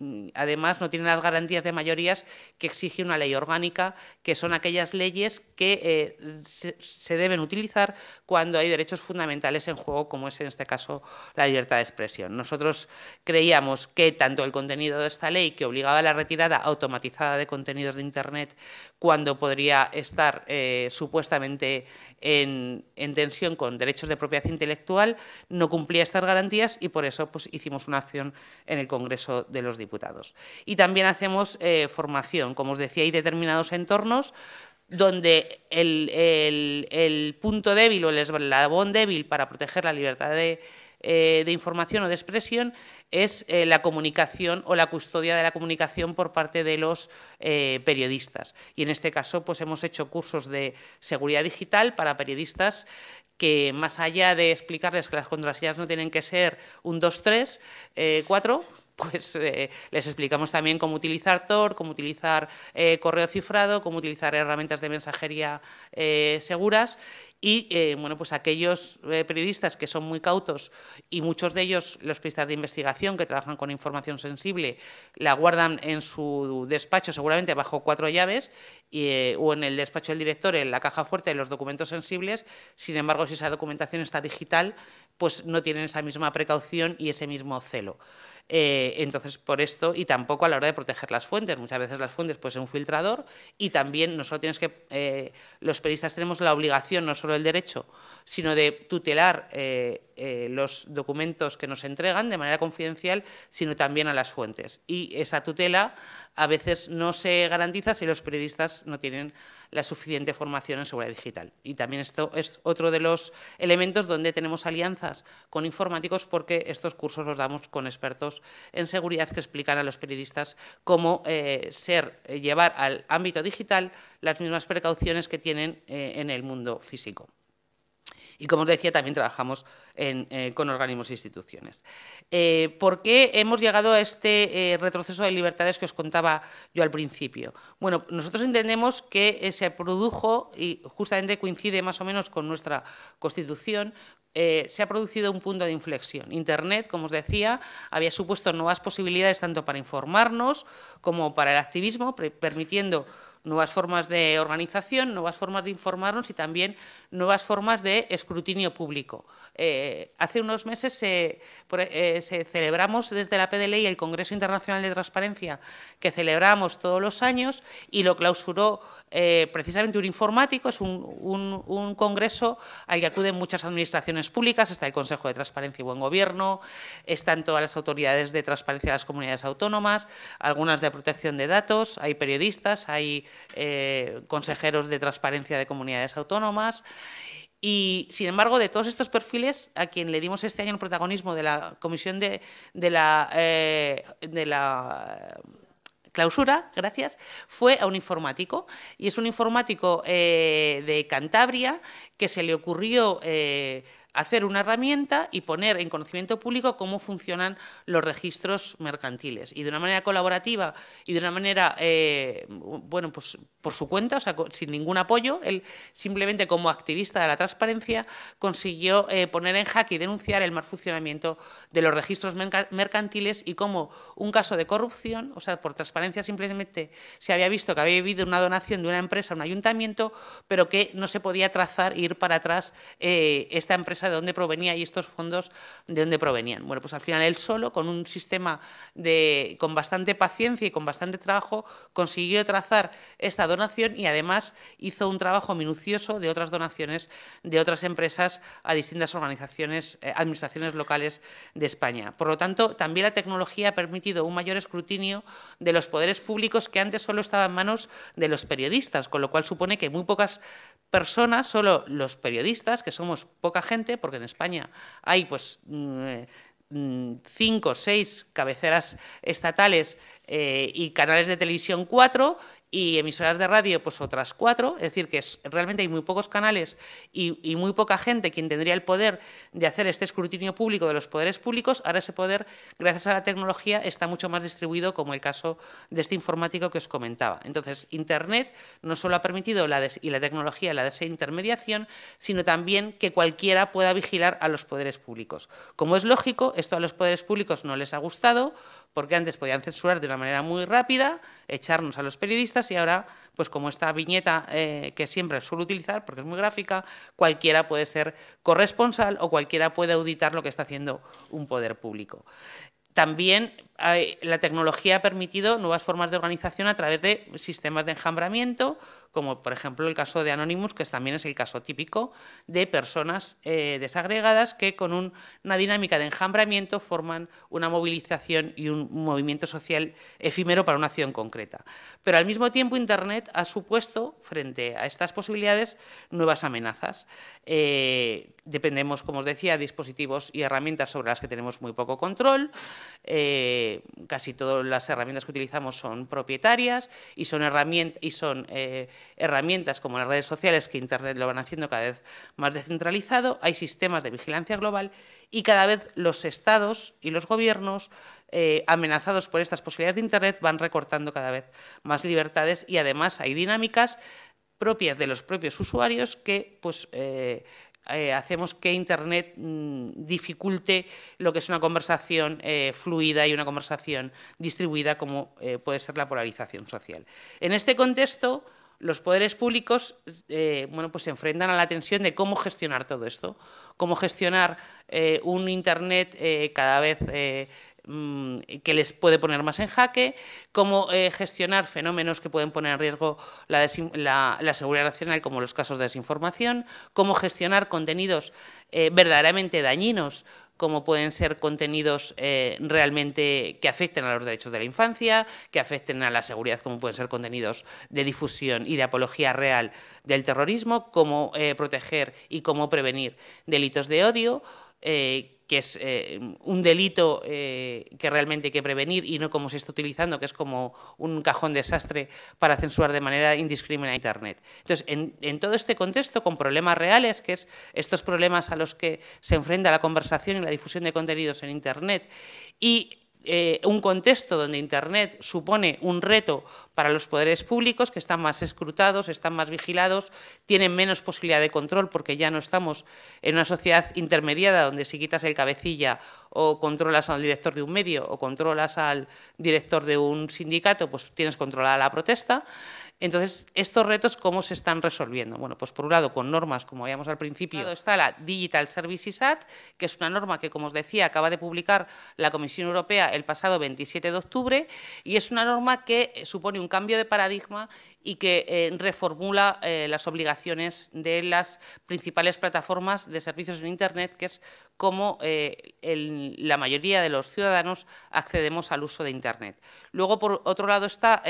Mm, además no tiene las garantías de mayorías que exige una ley orgánica, que son aquellas leyes que eh, se, se, deben utilizar cuando hay derechos fundamentales en juego, como es en este caso la libertad de expresión. Nosotros creíamos que tanto el contenido de esta ley, que obligaba a la retirada automatizada de contenidos de Internet, cuando podría estar eh, supuestamente en, tensión con derechos de propiedad intelectual, no cumplía estas garantías y por eso pues, hicimos una acción en el Congreso de los Diputados. Y también hacemos eh, formación, como os decía, hay determinados entornos donde el, el punto débil o el eslabón débil para proteger la libertad de eh, de información o de expresión es eh, la comunicación o la custodia de la comunicación por parte de los eh, periodistas. Y en este caso pues hemos hecho cursos de seguridad digital para periodistas que más allá de explicarles que las contraseñas no tienen que ser un 2, 3, 4, pues eh, les explicamos también cómo utilizar Tor, cómo utilizar eh, correo cifrado, cómo utilizar herramientas de mensajería eh, seguras y bueno, pues aquellos periodistas que son muy cautos y muchos de ellos, los periodistas de investigación que trabajan con información sensible, la guardan en su despacho seguramente bajo cuatro llaves o en el despacho del director, en la caja fuerte de los documentos sensibles. Sin embargo, si esa documentación está digital, pues no tienen esa misma precaución y ese mismo celo. Eh, entonces, por esto, y tampoco a la hora de proteger las fuentes. Muchas veces las fuentes pueden ser un filtrador y también nosotros tienes que, eh, los periodistas tenemos la obligación, no solo el derecho, sino de tutelar eh, eh, los documentos que nos entregan de manera confidencial, sino también a las fuentes. Y esa tutela a veces no se garantiza si los periodistas no tienen la suficiente formación en seguridad digital. Y también esto es otro de los elementos donde tenemos alianzas con informáticos porque estos cursos los damos con expertos en seguridad que explican a los periodistas cómo eh, ser, eh, llevar al ámbito digital las mismas precauciones que tienen en el mundo físico. Y como os decía, también trabajamos eh, con organismos e instituciones. Eh, ¿Por qué hemos llegado a este eh, retroceso de libertades que os contaba yo al principio? Bueno, nosotros entendemos que se produjo, y justamente coincide más o menos con nuestra Constitución, se ha producido un punto de inflexión. Internet, como os decía, había supuesto nuevas posibilidades tanto para informarnos como para el activismo, permitiendo nuevas formas de organización, nuevas formas de informarnos y también nuevas formas de escrutinio público. Eh, hace unos meses se, eh, celebramos desde la PDLI el Congreso Internacional de Transparencia, que celebramos todos los años y lo clausuró eh, precisamente un informático, es un, un, congreso al que acuden muchas administraciones públicas, está el Consejo de Transparencia y Buen Gobierno, están todas las autoridades de transparencia de las comunidades autónomas, algunas de protección de datos, hay periodistas, hay eh, consejeros de transparencia de comunidades autónomas. Y, sin embargo, de todos estos perfiles, a quien le dimos este año el protagonismo de la comisión de, la, eh, eh, clausura, gracias, fue a un informático. Y es un informático de Cantabria que se le ocurrió hacer una herramienta y poner en conocimiento público cómo funcionan los registros mercantiles. Y de una manera colaborativa y de una manera, eh, bueno, pues por su cuenta, o sea, sin ningún apoyo, él simplemente como activista de la transparencia consiguió eh, poner en jaque y denunciar el mal funcionamiento de los registros mercantiles y cómo un caso de corrupción, o sea, por transparencia simplemente se había visto que había habido una donación de una empresa a un ayuntamiento, pero que no se podía trazar e ir para atrás eh, esta empresa de dónde provenía y estos fondos de dónde provenían. Bueno, pues al final él solo, con un sistema de, con bastante paciencia y con bastante trabajo, consiguió trazar esta donación y además hizo un trabajo minucioso de otras donaciones de otras empresas a distintas organizaciones, eh, administraciones locales de España. Por lo tanto, también la tecnología ha permitido un mayor escrutinio de los poderes públicos que antes solo estaba en manos de los periodistas, con lo cual supone que muy pocas personas, solo los periodistas, que somos poca gente, porque en España hay pues, mm, mm, cinco o seis cabeceras estatales eh, y canales de televisión cuatro, y emisoras de radio, pues otras cuatro. Es decir, que realmente hay muy pocos canales y, muy poca gente quien tendría el poder de hacer este escrutinio público de los poderes públicos. Ahora ese poder, gracias a la tecnología, está mucho más distribuido, como el caso de este informático que os comentaba. Entonces, Internet no solo ha permitido la y la tecnología la desintermediación, sino también que cualquiera pueda vigilar a los poderes públicos. Como es lógico, esto a los poderes públicos no les ha gustado, porque antes podían censurar de una manera muy rápida, echarnos a los periodistas y ahora, pues como esta viñeta eh, que siempre suelo utilizar, porque es muy gráfica, cualquiera puede ser corresponsal o cualquiera puede auditar lo que está haciendo un poder público. También la tecnología ha permitido nuevas formas de organización a través de sistemas de enjambramiento, como por ejemplo el caso de Anonymous, que también es el caso típico de personas eh, desagregadas que con una dinámica de enjambramiento forman una movilización y un movimiento social efímero para una acción concreta. Pero al mismo tiempo Internet ha supuesto, frente a estas posibilidades, nuevas amenazas. Eh, dependemos, como os decía, de dispositivos y herramientas sobre las que tenemos muy poco control. Eh, casi todas las herramientas que utilizamos son propietarias y son, eh, herramientas como las redes sociales que Internet lo van haciendo cada vez más descentralizado. Hay sistemas de vigilancia global y cada vez los estados y los gobiernos eh, amenazados por estas posibilidades de Internet van recortando cada vez más libertades y además hay dinámicas propias de los propios usuarios que pues, eh, hacemos que Internet mm, dificulte lo que es una conversación eh, fluida y una conversación distribuida como eh, puede ser la polarización social. En este contexto, los poderes públicos bueno, pues se enfrentan a la tensión de cómo gestionar todo esto, cómo gestionar un Internet cada vez Mm, que les puede poner más en jaque, cómo eh, gestionar fenómenos que pueden poner en riesgo la, seguridad nacional, como los casos de desinformación, cómo gestionar contenidos eh, verdaderamente dañinos, como pueden ser contenidos eh, realmente que afecten a los derechos de la infancia, que afecten a la seguridad, como pueden ser contenidos de difusión y de apología real del terrorismo, cómo proteger y cómo prevenir delitos de odio, eh, que es eh, un delito eh, que realmente hay que prevenir y no como se está utilizando, que es como un cajón desastre para censurar de manera indiscriminada Internet. Entonces, en, todo este contexto, con problemas reales, que es estos problemas a los que se enfrenta la conversación y la difusión de contenidos en Internet, y eh, un contexto donde Internet supone un reto para los poderes públicos, que están más escrutados, están más vigilados, tienen menos posibilidad de control porque ya no estamos en una sociedad intermediada donde si quitas el cabecilla o controlas al director de un medio o controlas al director de un sindicato, pues tienes controlada la protesta. Entonces, estos retos, ¿cómo se están resolviendo? Bueno, pues por un lado, con normas, como veíamos al principio, está la Digital Services Act, que es una norma que, como os decía, acaba de publicar la Comisión Europea el pasado 27 de octubre, y es una norma que eh, supone un cambio de paradigma y que eh, reformula eh, las obligaciones de las principales plataformas de servicios en Internet, que es cómo la mayoría de los ciudadanos accedemos al uso de Internet. Luego, por otro lado, está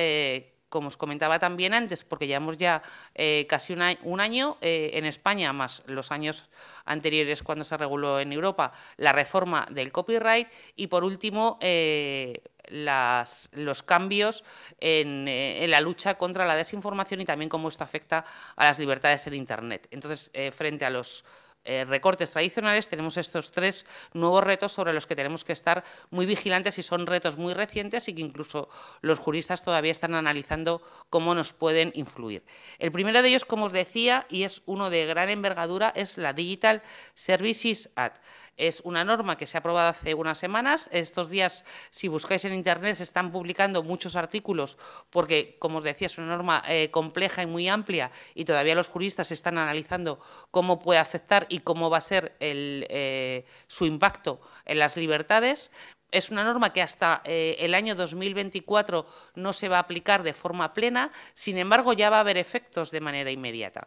como os comentaba también antes, porque llevamos ya eh, casi un, año, eh, en España, más los años anteriores cuando se reguló en Europa la reforma del copyright y por último eh, los cambios en, en, la lucha contra la desinformación y también cómo esto afecta a las libertades en Internet. Entonces, frente a los eh, recortes tradicionales, tenemos estos tres nuevos retos sobre los que tenemos que estar muy vigilantes y son retos muy recientes y que incluso los juristas todavía están analizando cómo nos pueden influir. El primero de ellos, como os decía, y es uno de gran envergadura, es la Digital Services Act. Es una norma que se ha aprobado hace unas semanas. Estos días, si buscáis en Internet, se están publicando muchos artículos porque, como os decía, es una norma eh, compleja y muy amplia y todavía los juristas están analizando cómo puede afectar y cómo va a ser eh, su impacto en las libertades. Es una norma que hasta eh, el año 2024 no se va a aplicar de forma plena, sin embargo ya va a haber efectos de manera inmediata.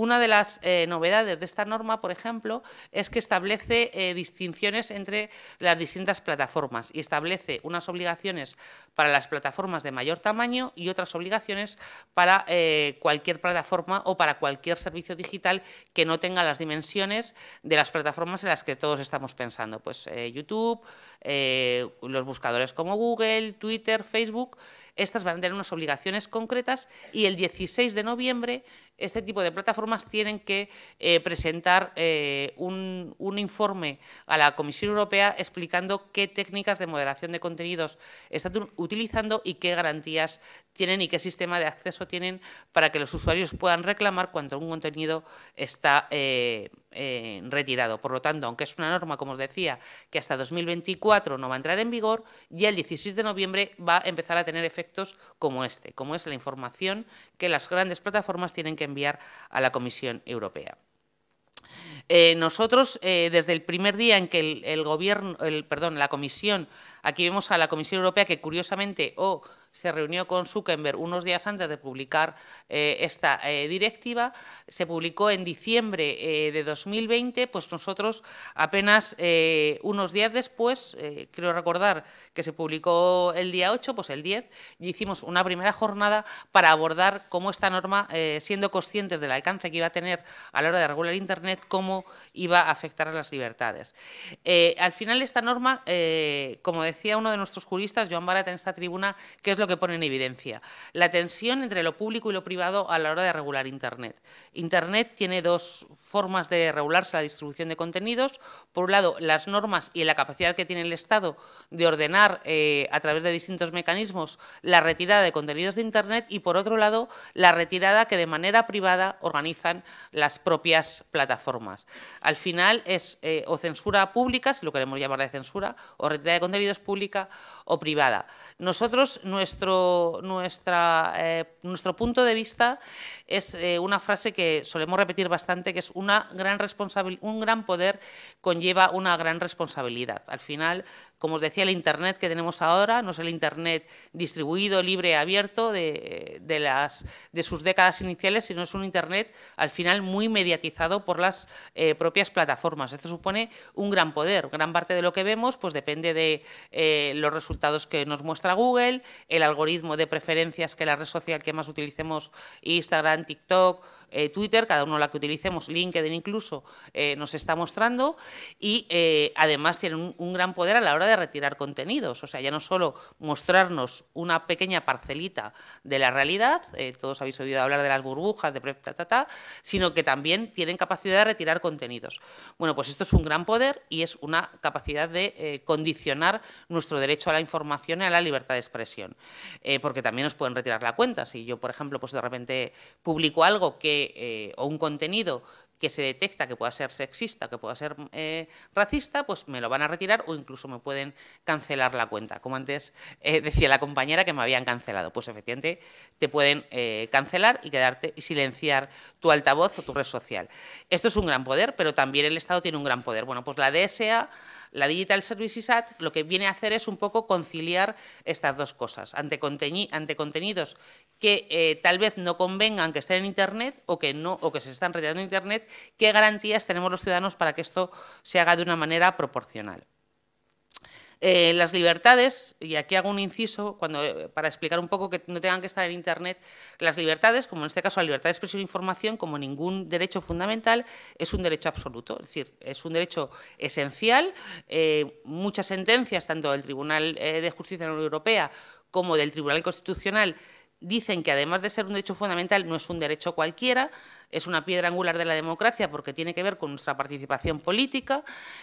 Una de las eh, novedades de esta norma, por ejemplo, es que establece eh, distinciones entre las distintas plataformas y establece unas obligaciones para las plataformas de mayor tamaño y otras obligaciones para eh, cualquier plataforma o para cualquier servicio digital que no tenga las dimensiones de las plataformas en las que todos estamos pensando, pues YouTube, los buscadores como Google, Twitter, Facebook, estas van a tener unas obligaciones concretas y el 16 de noviembre este tipo de plataformas tienen que eh, presentar eh, un, informe a la Comisión Europea explicando qué técnicas de moderación de contenidos están utilizando y qué garantías tienen y qué sistema de acceso tienen para que los usuarios puedan reclamar cuando un contenido está... Eh, eh, retirado. Por lo tanto, aunque es una norma, como os decía, que hasta 2024 no va a entrar en vigor, ya el 16 de noviembre va a empezar a tener efectos como este, como es la información que las grandes plataformas tienen que enviar a la Comisión Europea. Eh, nosotros, eh, desde el primer día en que el, gobierno, el, perdón, la Comisión Aquí vemos a la Comisión Europea que, curiosamente, o se reunió con Zuckerberg unos días antes de publicar eh, esta eh, directiva, se publicó en diciembre eh, de 2020, pues nosotros apenas unos días después, quiero recordar que se publicó el día 8, pues el 10, y hicimos una primera jornada para abordar cómo esta norma, siendo conscientes del alcance que iba a tener a la hora de regular Internet, cómo iba a afectar a las libertades. al final, esta norma, como decía uno de nuestros juristas, Joan Barata, en esta tribuna, ¿qué es lo que pone en evidencia? La tensión entre lo público y lo privado a la hora de regular Internet. Internet tiene dos formas de regularse la distribución de contenidos. Por un lado, las normas y la capacidad que tiene el Estado de ordenar eh, a través de distintos mecanismos la retirada de contenidos de Internet y, por otro lado, la retirada que de manera privada organizan las propias plataformas. Al final es eh, o censura pública, si lo queremos llamar de censura, o retirada de contenidos pública o privada. Nosotros, nuestro, eh, nuestro punto de vista es eh, una frase que solemos repetir bastante, que es una gran un gran poder conlleva una gran responsabilidad. Al final, como os decía, el Internet que tenemos ahora, no es el Internet distribuido, libre, abierto de, sus décadas iniciales, sino es un Internet al final muy mediatizado por las eh, propias plataformas. Esto supone un gran poder. Gran parte de lo que vemos pues, depende de eh, los resultados que nos muestra Google, el algoritmo de preferencias que la red social que más utilicemos, Instagram, TikTok, eh, Twitter, cada uno la que utilicemos, LinkedIn incluso, eh, nos está mostrando y eh, además tienen un, gran poder a la hora de retirar contenidos. O sea, ya no solo mostrarnos una pequeña parcelita de la realidad, todos habéis oído hablar de las burbujas, de ta, ta, ta, sino que también tienen capacidad de retirar contenidos. Bueno, pues esto es un gran poder y es una capacidad de condicionar nuestro derecho a la información y a la libertad de expresión, porque también nos pueden retirar la cuenta. Si yo, por ejemplo, pues de repente publico algo que eh, o un contenido que se detecta que pueda ser sexista, que pueda ser eh, racista, pues me lo van a retirar o incluso me pueden cancelar la cuenta. Como antes eh, decía la compañera que me habían cancelado. Pues efectivamente te pueden cancelar y quedarte y silenciar tu altavoz o tu red social. Esto es un gran poder, pero también el Estado tiene un gran poder. Bueno, pues la DSA la Digital Services Act lo que viene a hacer es un poco conciliar estas dos cosas, ante, contenidos que eh, tal vez no convengan que estén en Internet o que, no, o que se están retirando en Internet, ¿qué garantías tenemos los ciudadanos para que esto se haga de una manera proporcional? Eh, las libertades, y aquí hago un inciso eh, para explicar un poco que no tengan que estar en Internet, las libertades, como en este caso la libertad de expresión e información, como ningún derecho fundamental, es un derecho absoluto, es decir, es un derecho esencial. Eh, muchas sentencias, tanto del Tribunal de Justicia de la Unión Europea como del Tribunal Constitucional, dicen que además de ser un derecho fundamental, no es un derecho cualquiera, es una piedra angular de la democracia porque tiene que ver con nuestra participación política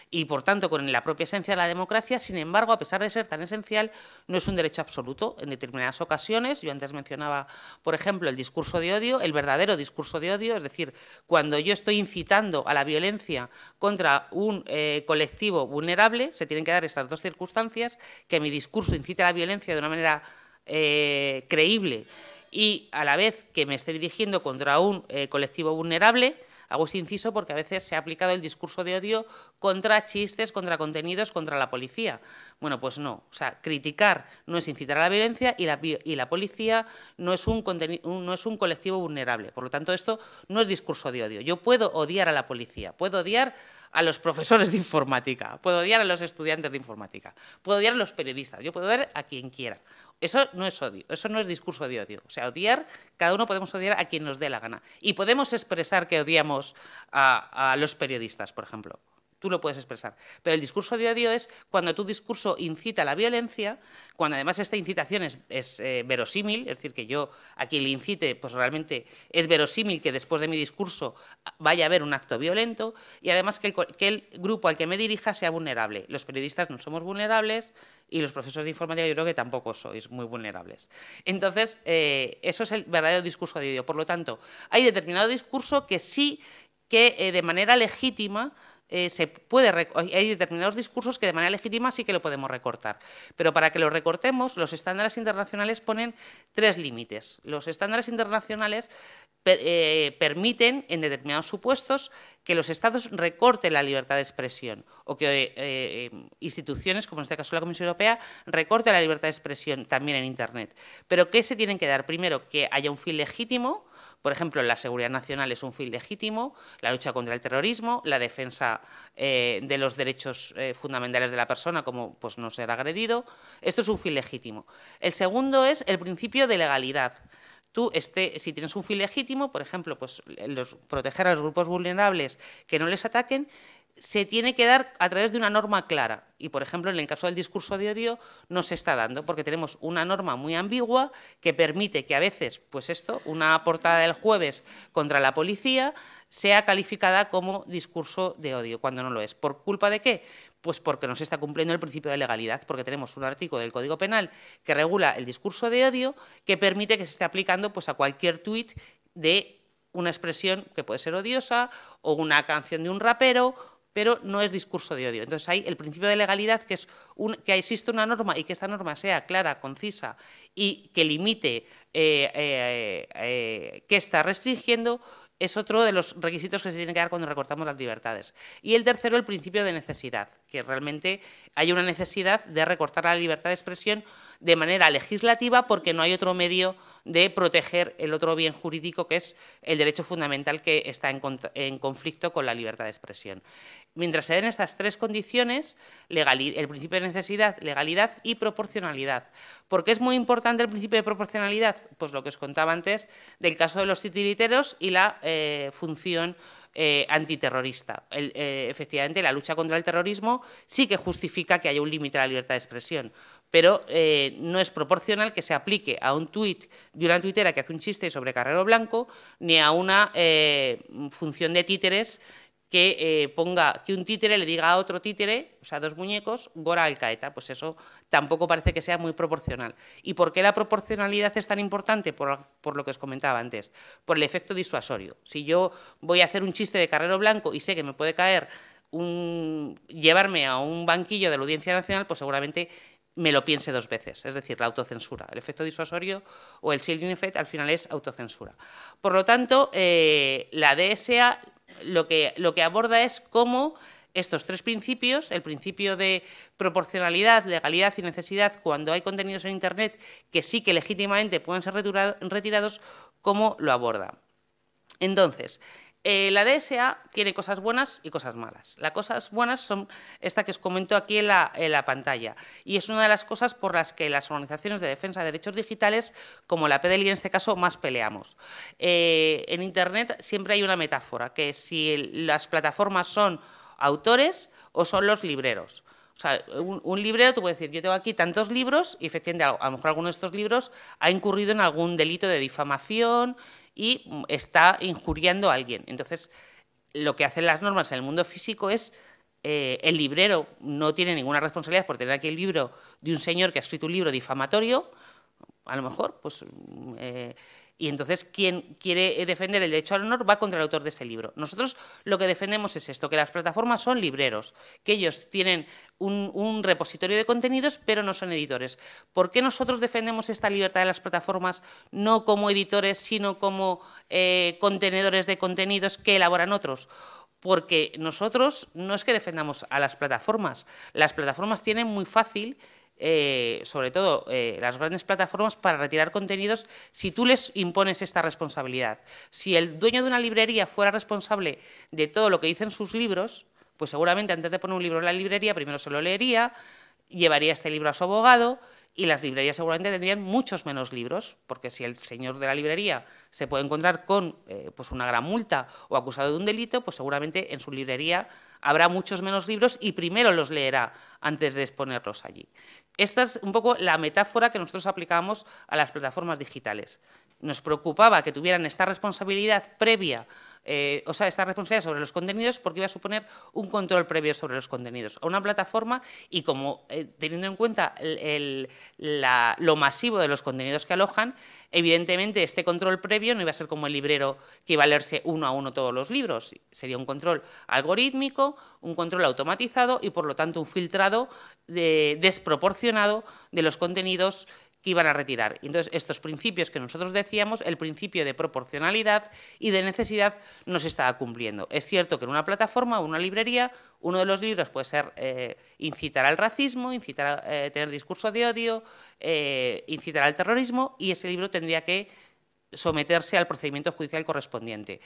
y, por tanto, con la propia esencia de la democracia. Sin embargo, a pesar de ser tan esencial, no es un derecho absoluto. En determinadas ocasiones, yo antes mencionaba, por ejemplo, el discurso de odio, el verdadero discurso de odio, es decir, cuando yo estoy incitando a la violencia contra un eh, colectivo vulnerable, se tienen que dar estas dos circunstancias, que mi discurso incite a la violencia de una manera eh, creíble y a la vez que me esté dirigiendo contra un eh, colectivo vulnerable, hago ese inciso porque a veces se ha aplicado el discurso de odio contra chistes, contra contenidos, contra la policía. Bueno, pues no. O sea, criticar no es incitar a la violencia y la, y la policía no es, un no es un colectivo vulnerable. Por lo tanto, esto no es discurso de odio. Yo puedo odiar a la policía, puedo odiar a los profesores de informática, puedo odiar a los estudiantes de informática, puedo odiar a los periodistas, yo puedo odiar a quien quiera. Eso no es odio, eso no es discurso de odio. O sea, odiar, cada uno podemos odiar a quien nos dé la gana. Y podemos expresar que odiamos a, a los periodistas, por ejemplo tú lo puedes expresar. Pero el discurso de odio es cuando tu discurso incita a la violencia, cuando además esta incitación es, eh, verosímil, es decir, que yo a quien le incite, pues realmente es verosímil que después de mi discurso vaya a haber un acto violento y además que el, grupo al que me dirija sea vulnerable. Los periodistas no somos vulnerables y los profesores de informática yo creo que tampoco sois muy vulnerables. Entonces, eh, eso es el verdadero discurso de odio. Por lo tanto, hay determinado discurso que sí que eh, de manera legítima eh, se puede hay determinados discursos que de manera legítima sí que lo podemos recortar. Pero para que lo recortemos, los estándares internacionales ponen tres límites. Los estándares internacionales eh, permiten, en determinados supuestos, que los Estados recorten la libertad de expresión o que eh, instituciones, como en este caso la Comisión Europea, recorten la libertad de expresión también en Internet. Pero ¿qué se tienen que dar? Primero, que haya un fin legítimo por ejemplo, la seguridad nacional es un fin legítimo, la lucha contra el terrorismo, la defensa eh, de los derechos eh, fundamentales de la persona, como pues, no ser agredido. Esto es un fin legítimo. El segundo es el principio de legalidad. Tú, este, si tienes un fin legítimo, por ejemplo, pues, proteger a los grupos vulnerables que no les ataquen, se tiene que dar a través de una norma clara. Y, por ejemplo, en el caso del discurso de odio no se está dando, porque tenemos una norma muy ambigua que permite que a veces, pues esto, una portada del jueves contra la policía sea calificada como discurso de odio, cuando no lo es. ¿Por culpa de qué? Pues porque no se está cumpliendo el principio de legalidad, porque tenemos un artículo del Código Penal que regula el discurso de odio que permite que se esté aplicando pues, a cualquier tuit de una expresión que puede ser odiosa o una canción de un rapero pero no es discurso de odio. Entonces, hay el principio de legalidad, que es que existe una norma y que esta norma sea clara, concisa y que limite eh, eh, eh, que está restringiendo, es otro de los requisitos que se tiene que dar cuando recortamos las libertades. Y el tercero, el principio de necesidad, que realmente hay una necesidad de recortar la libertad de expresión de manera legislativa porque no hay otro medio de proteger el otro bien jurídico que es el derecho fundamental que está en conflicto con la libertad de expresión mientras se den estas tres condiciones, el principio de necesidad, legalidad y proporcionalidad. ¿Por qué es muy importante el principio de proporcionalidad? Pues lo que os contaba antes del caso de los titiriteros y la eh, función eh, antiterrorista. Eh, efectivamente, la lucha contra el terrorismo sí que justifica que haya un límite a la libertad de expresión, pero no es proporcional que se aplique a un tuit de una tuitera que hace un chiste sobre Carrero Blanco ni a una función de títeres que eh, ponga, que un títere le diga a otro títere, o sea, dos muñecos, Gora Alcaeta. Pues eso tampoco parece que sea muy proporcional. ¿Y por qué la proporcionalidad es tan importante? Por, lo que os comentaba antes, por el efecto disuasorio. Si yo voy a hacer un chiste de carrero blanco y sé que me puede caer llevarme a un banquillo de la Audiencia Nacional, pues seguramente me lo piense dos veces, es decir, la autocensura. El efecto disuasorio o el chilling effect al final es autocensura. Por lo tanto, eh, la DSA lo que, lo que aborda es cómo estos tres principios, el principio de proporcionalidad, legalidad y necesidad cuando hay contenidos en Internet que sí que legítimamente pueden ser retirados, cómo lo aborda. Entonces, eh, la DSA tiene cosas buenas y cosas malas. Las cosas buenas son esta que os comento aquí en la, pantalla y es una de las cosas por las que las organizaciones de defensa de derechos digitales, como la PDLI en este caso, más peleamos. Eh, en Internet siempre hay una metáfora, que si las plataformas son autores o son los libreros. sea, un, librero, te puede decir, yo tengo aquí tantos libros y efectivamente a lo mejor alguno de estos libros ha incurrido en algún delito de difamación, y mm, está injuriando a alguien. Entonces, lo que hacen las normas en el mundo físico es eh, el librero no tiene ninguna responsabilidad por tener aquí el libro de un señor que ha escrito un libro difamatorio, a lo mejor, pues mm, eh, y entonces quien quiere eh, defender el derecho al honor va contra el autor de ese libro. Nosotros lo que defendemos es esto, que las plataformas son libreros, que ellos tienen un, repositorio de contenidos, pero no son editores. ¿Por qué nosotros defendemos esta libertad de las plataformas no como editores, sino como eh, contenedores de contenidos que elaboran otros? Porque nosotros no es que defendamos a las plataformas, las plataformas tienen muy fácil eh, sobre todo eh, las grandes plataformas, para retirar contenidos si tú les impones esta responsabilidad. Si el dueño de una librería fuera responsable de todo lo que dicen sus libros, pues seguramente antes de poner un libro en la librería, primero se lo leería, llevaría este libro a su abogado y las librerías seguramente tendrían muchos menos libros, porque si el señor de la librería se puede encontrar con eh, pues una gran multa o acusado de un delito, pues seguramente en su librería habrá muchos menos libros y primero los leerá antes de exponerlos allí. Esta es un poco la metáfora que nosotros aplicamos a las plataformas digitales nos preocupaba que tuvieran esta responsabilidad previa, eh, o sea, esta responsabilidad sobre los contenidos, porque iba a suponer un control previo sobre los contenidos a una plataforma y como eh, teniendo en cuenta lo masivo de los contenidos que alojan, evidentemente este control previo no iba a ser como el librero que iba a leerse uno a uno todos los libros, sería un control algorítmico, un control automatizado y por lo tanto un filtrado desproporcionado de los contenidos iban a retirar. Entonces, estos principios que nosotros decíamos, el principio de proporcionalidad y de necesidad, no se estaba cumpliendo. Es cierto que en una plataforma o una librería, uno de los libros puede ser eh, incitar al racismo, incitar a eh, tener discurso de odio, eh, incitar al terrorismo, y ese libro tendría que someterse al procedimiento judicial correspondiente.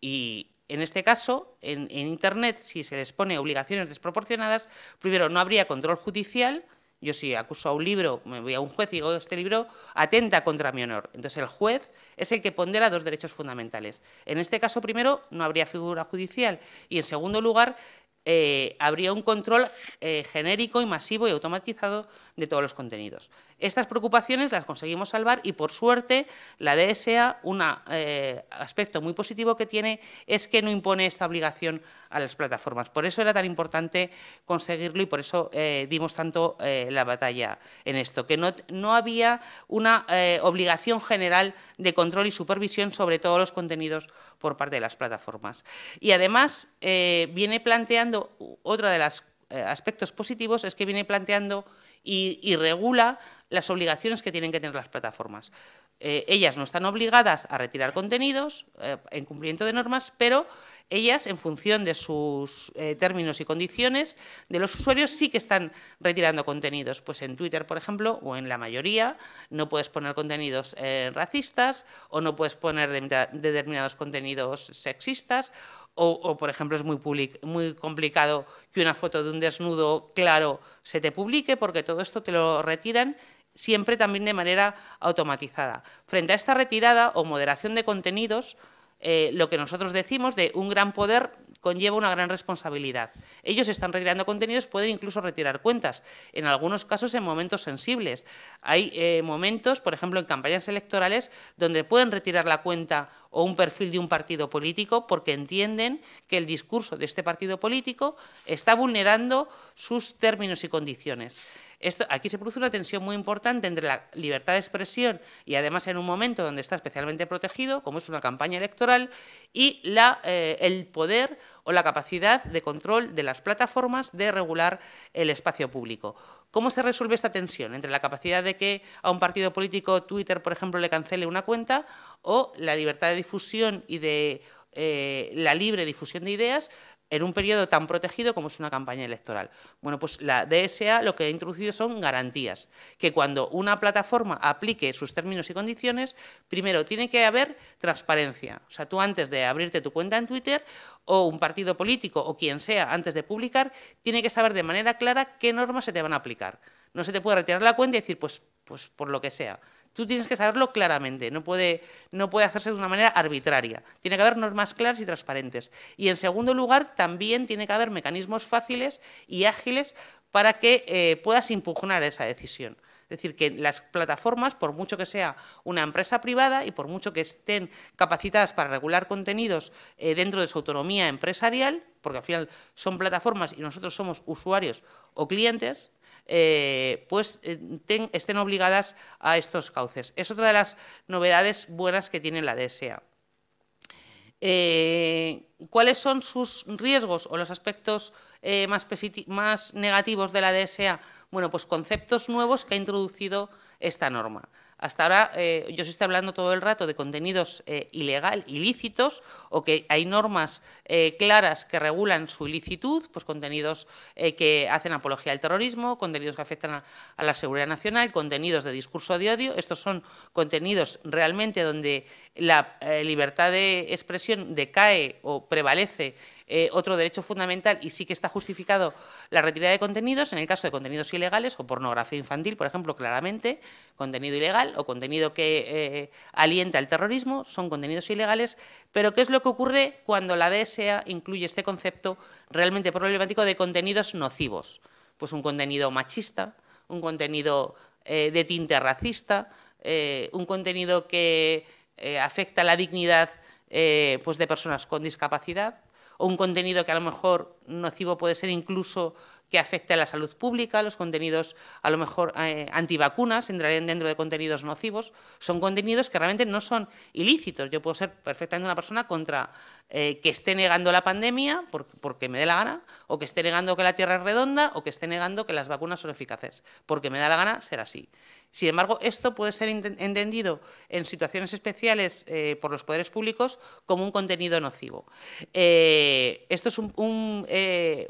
Y en este caso, en Internet, si se les pone obligaciones desproporcionadas, primero, no habría control judicial, yo si acuso a un libro, me voy a un juez y digo, este libro atenta contra mi honor. Entonces el juez es el que pondera dos derechos fundamentales. En este caso, primero, no habría figura judicial y, en segundo lugar, eh, habría un control eh, genérico y masivo y automatizado de todos los contenidos. Estas preocupaciones las conseguimos salvar y, por suerte, la DSA, un eh, aspecto muy positivo que tiene es que no impone esta obligación a las plataformas. Por eso era tan importante conseguirlo y por eso eh, dimos tanto eh, la batalla en esto, que no, había una obligación general de control y supervisión sobre todos los contenidos por parte de las plataformas. Y además viene planteando, Otro de los aspectos positivos es que viene planteando y, regula las obligaciones que tienen que tener las plataformas. Eh, ellas no están obligadas a retirar contenidos eh, en cumplimiento de normas, pero ellas, en función de sus eh, términos y condiciones de los usuarios, sí que están retirando contenidos. Pues en Twitter, por ejemplo, o en la mayoría, no puedes poner contenidos racistas o no puedes poner determinados contenidos sexistas o, por ejemplo, es muy, muy complicado que una foto de un desnudo claro se te publique porque todo esto te lo retiran siempre también de manera automatizada. Frente a esta retirada o moderación de contenidos, eh, lo que nosotros decimos de un gran poder conlleva una gran responsabilidad. Ellos están retirando contenidos, pueden incluso retirar cuentas, en algunos casos en momentos sensibles. Hay eh, momentos, por ejemplo, en campañas electorales, donde pueden retirar la cuenta o un perfil de un partido político porque entienden que el discurso de este partido político está vulnerando sus términos y condiciones. aquí se produce una tensión muy importante entre la libertad de expresión y además en un momento donde está especialmente protegido, como es una campaña electoral, y eh, el poder o la capacidad de control de las plataformas de regular el espacio público. ¿Cómo se resuelve esta tensión entre la capacidad de que a un partido político Twitter, por ejemplo, le cancele una cuenta o la libertad de difusión y de eh, la libre difusión de ideas en un periodo tan protegido como es una campaña electoral. Bueno, pues la DSA lo que ha introducido son garantías, que cuando una plataforma aplique sus términos y condiciones, primero tiene que haber transparencia. O sea, tú antes de abrirte tu cuenta en Twitter o un partido político o quien sea antes de publicar, tiene que saber de manera clara qué normas se te van a aplicar. No se te puede retirar la cuenta y decir, pues, pues por lo que sea. Tú tienes que saberlo claramente, no puede, no puede hacerse de una manera arbitraria. Tiene que haber normas claras y transparentes. Y en segundo lugar, también tiene que haber mecanismos fáciles y ágiles para que eh, puedas impugnar esa decisión. Es decir, que las plataformas, por mucho que sea una empresa privada y por mucho que estén capacitadas para regular contenidos eh, dentro de su autonomía empresarial, porque al final son plataformas y nosotros somos usuarios o clientes, eh, pues eh, estén obligadas a estos cauces. Es otra de las novedades buenas que tiene la DSA. Eh, ¿Cuáles son sus riesgos o los aspectos más, más negativos de la DSA? Bueno, pues conceptos nuevos que ha introducido esta norma. Hasta ahora eh, yo se está hablando todo el rato de contenidos eh, ilegal, ilícitos, o que hay normas eh, claras que regulan su ilicitud, pues contenidos que hacen apología al terrorismo, contenidos que afectan a, la seguridad nacional, contenidos de discurso de odio. Estos son contenidos realmente donde la libertad de expresión decae o prevalece eh, otro derecho fundamental y sí que está justificado la retirada de contenidos en el caso de contenidos ilegales o pornografía infantil, por ejemplo, claramente, contenido ilegal o contenido que eh, alienta el terrorismo son contenidos ilegales, pero ¿qué es lo que ocurre cuando la DSA incluye este concepto realmente problemático de contenidos nocivos? Pues un contenido machista, un contenido eh, de tinte racista, un contenido que afecta la dignidad pues de personas con discapacidad, un contenido que a lo mejor nocivo puede ser incluso que afecte a la salud pública, los contenidos a lo mejor eh, antivacunas entrarían dentro de contenidos nocivos, son contenidos que realmente no son ilícitos. Yo puedo ser perfectamente una persona contra eh, que esté negando la pandemia porque, porque me dé la gana, o que esté negando que la Tierra es redonda, o que esté negando que las vacunas son eficaces, porque me da la gana ser así. Sin embargo, esto puede ser entendido en situaciones especiales eh, por los poderes públicos como un contenido nocivo. Eh, esto es un, eh,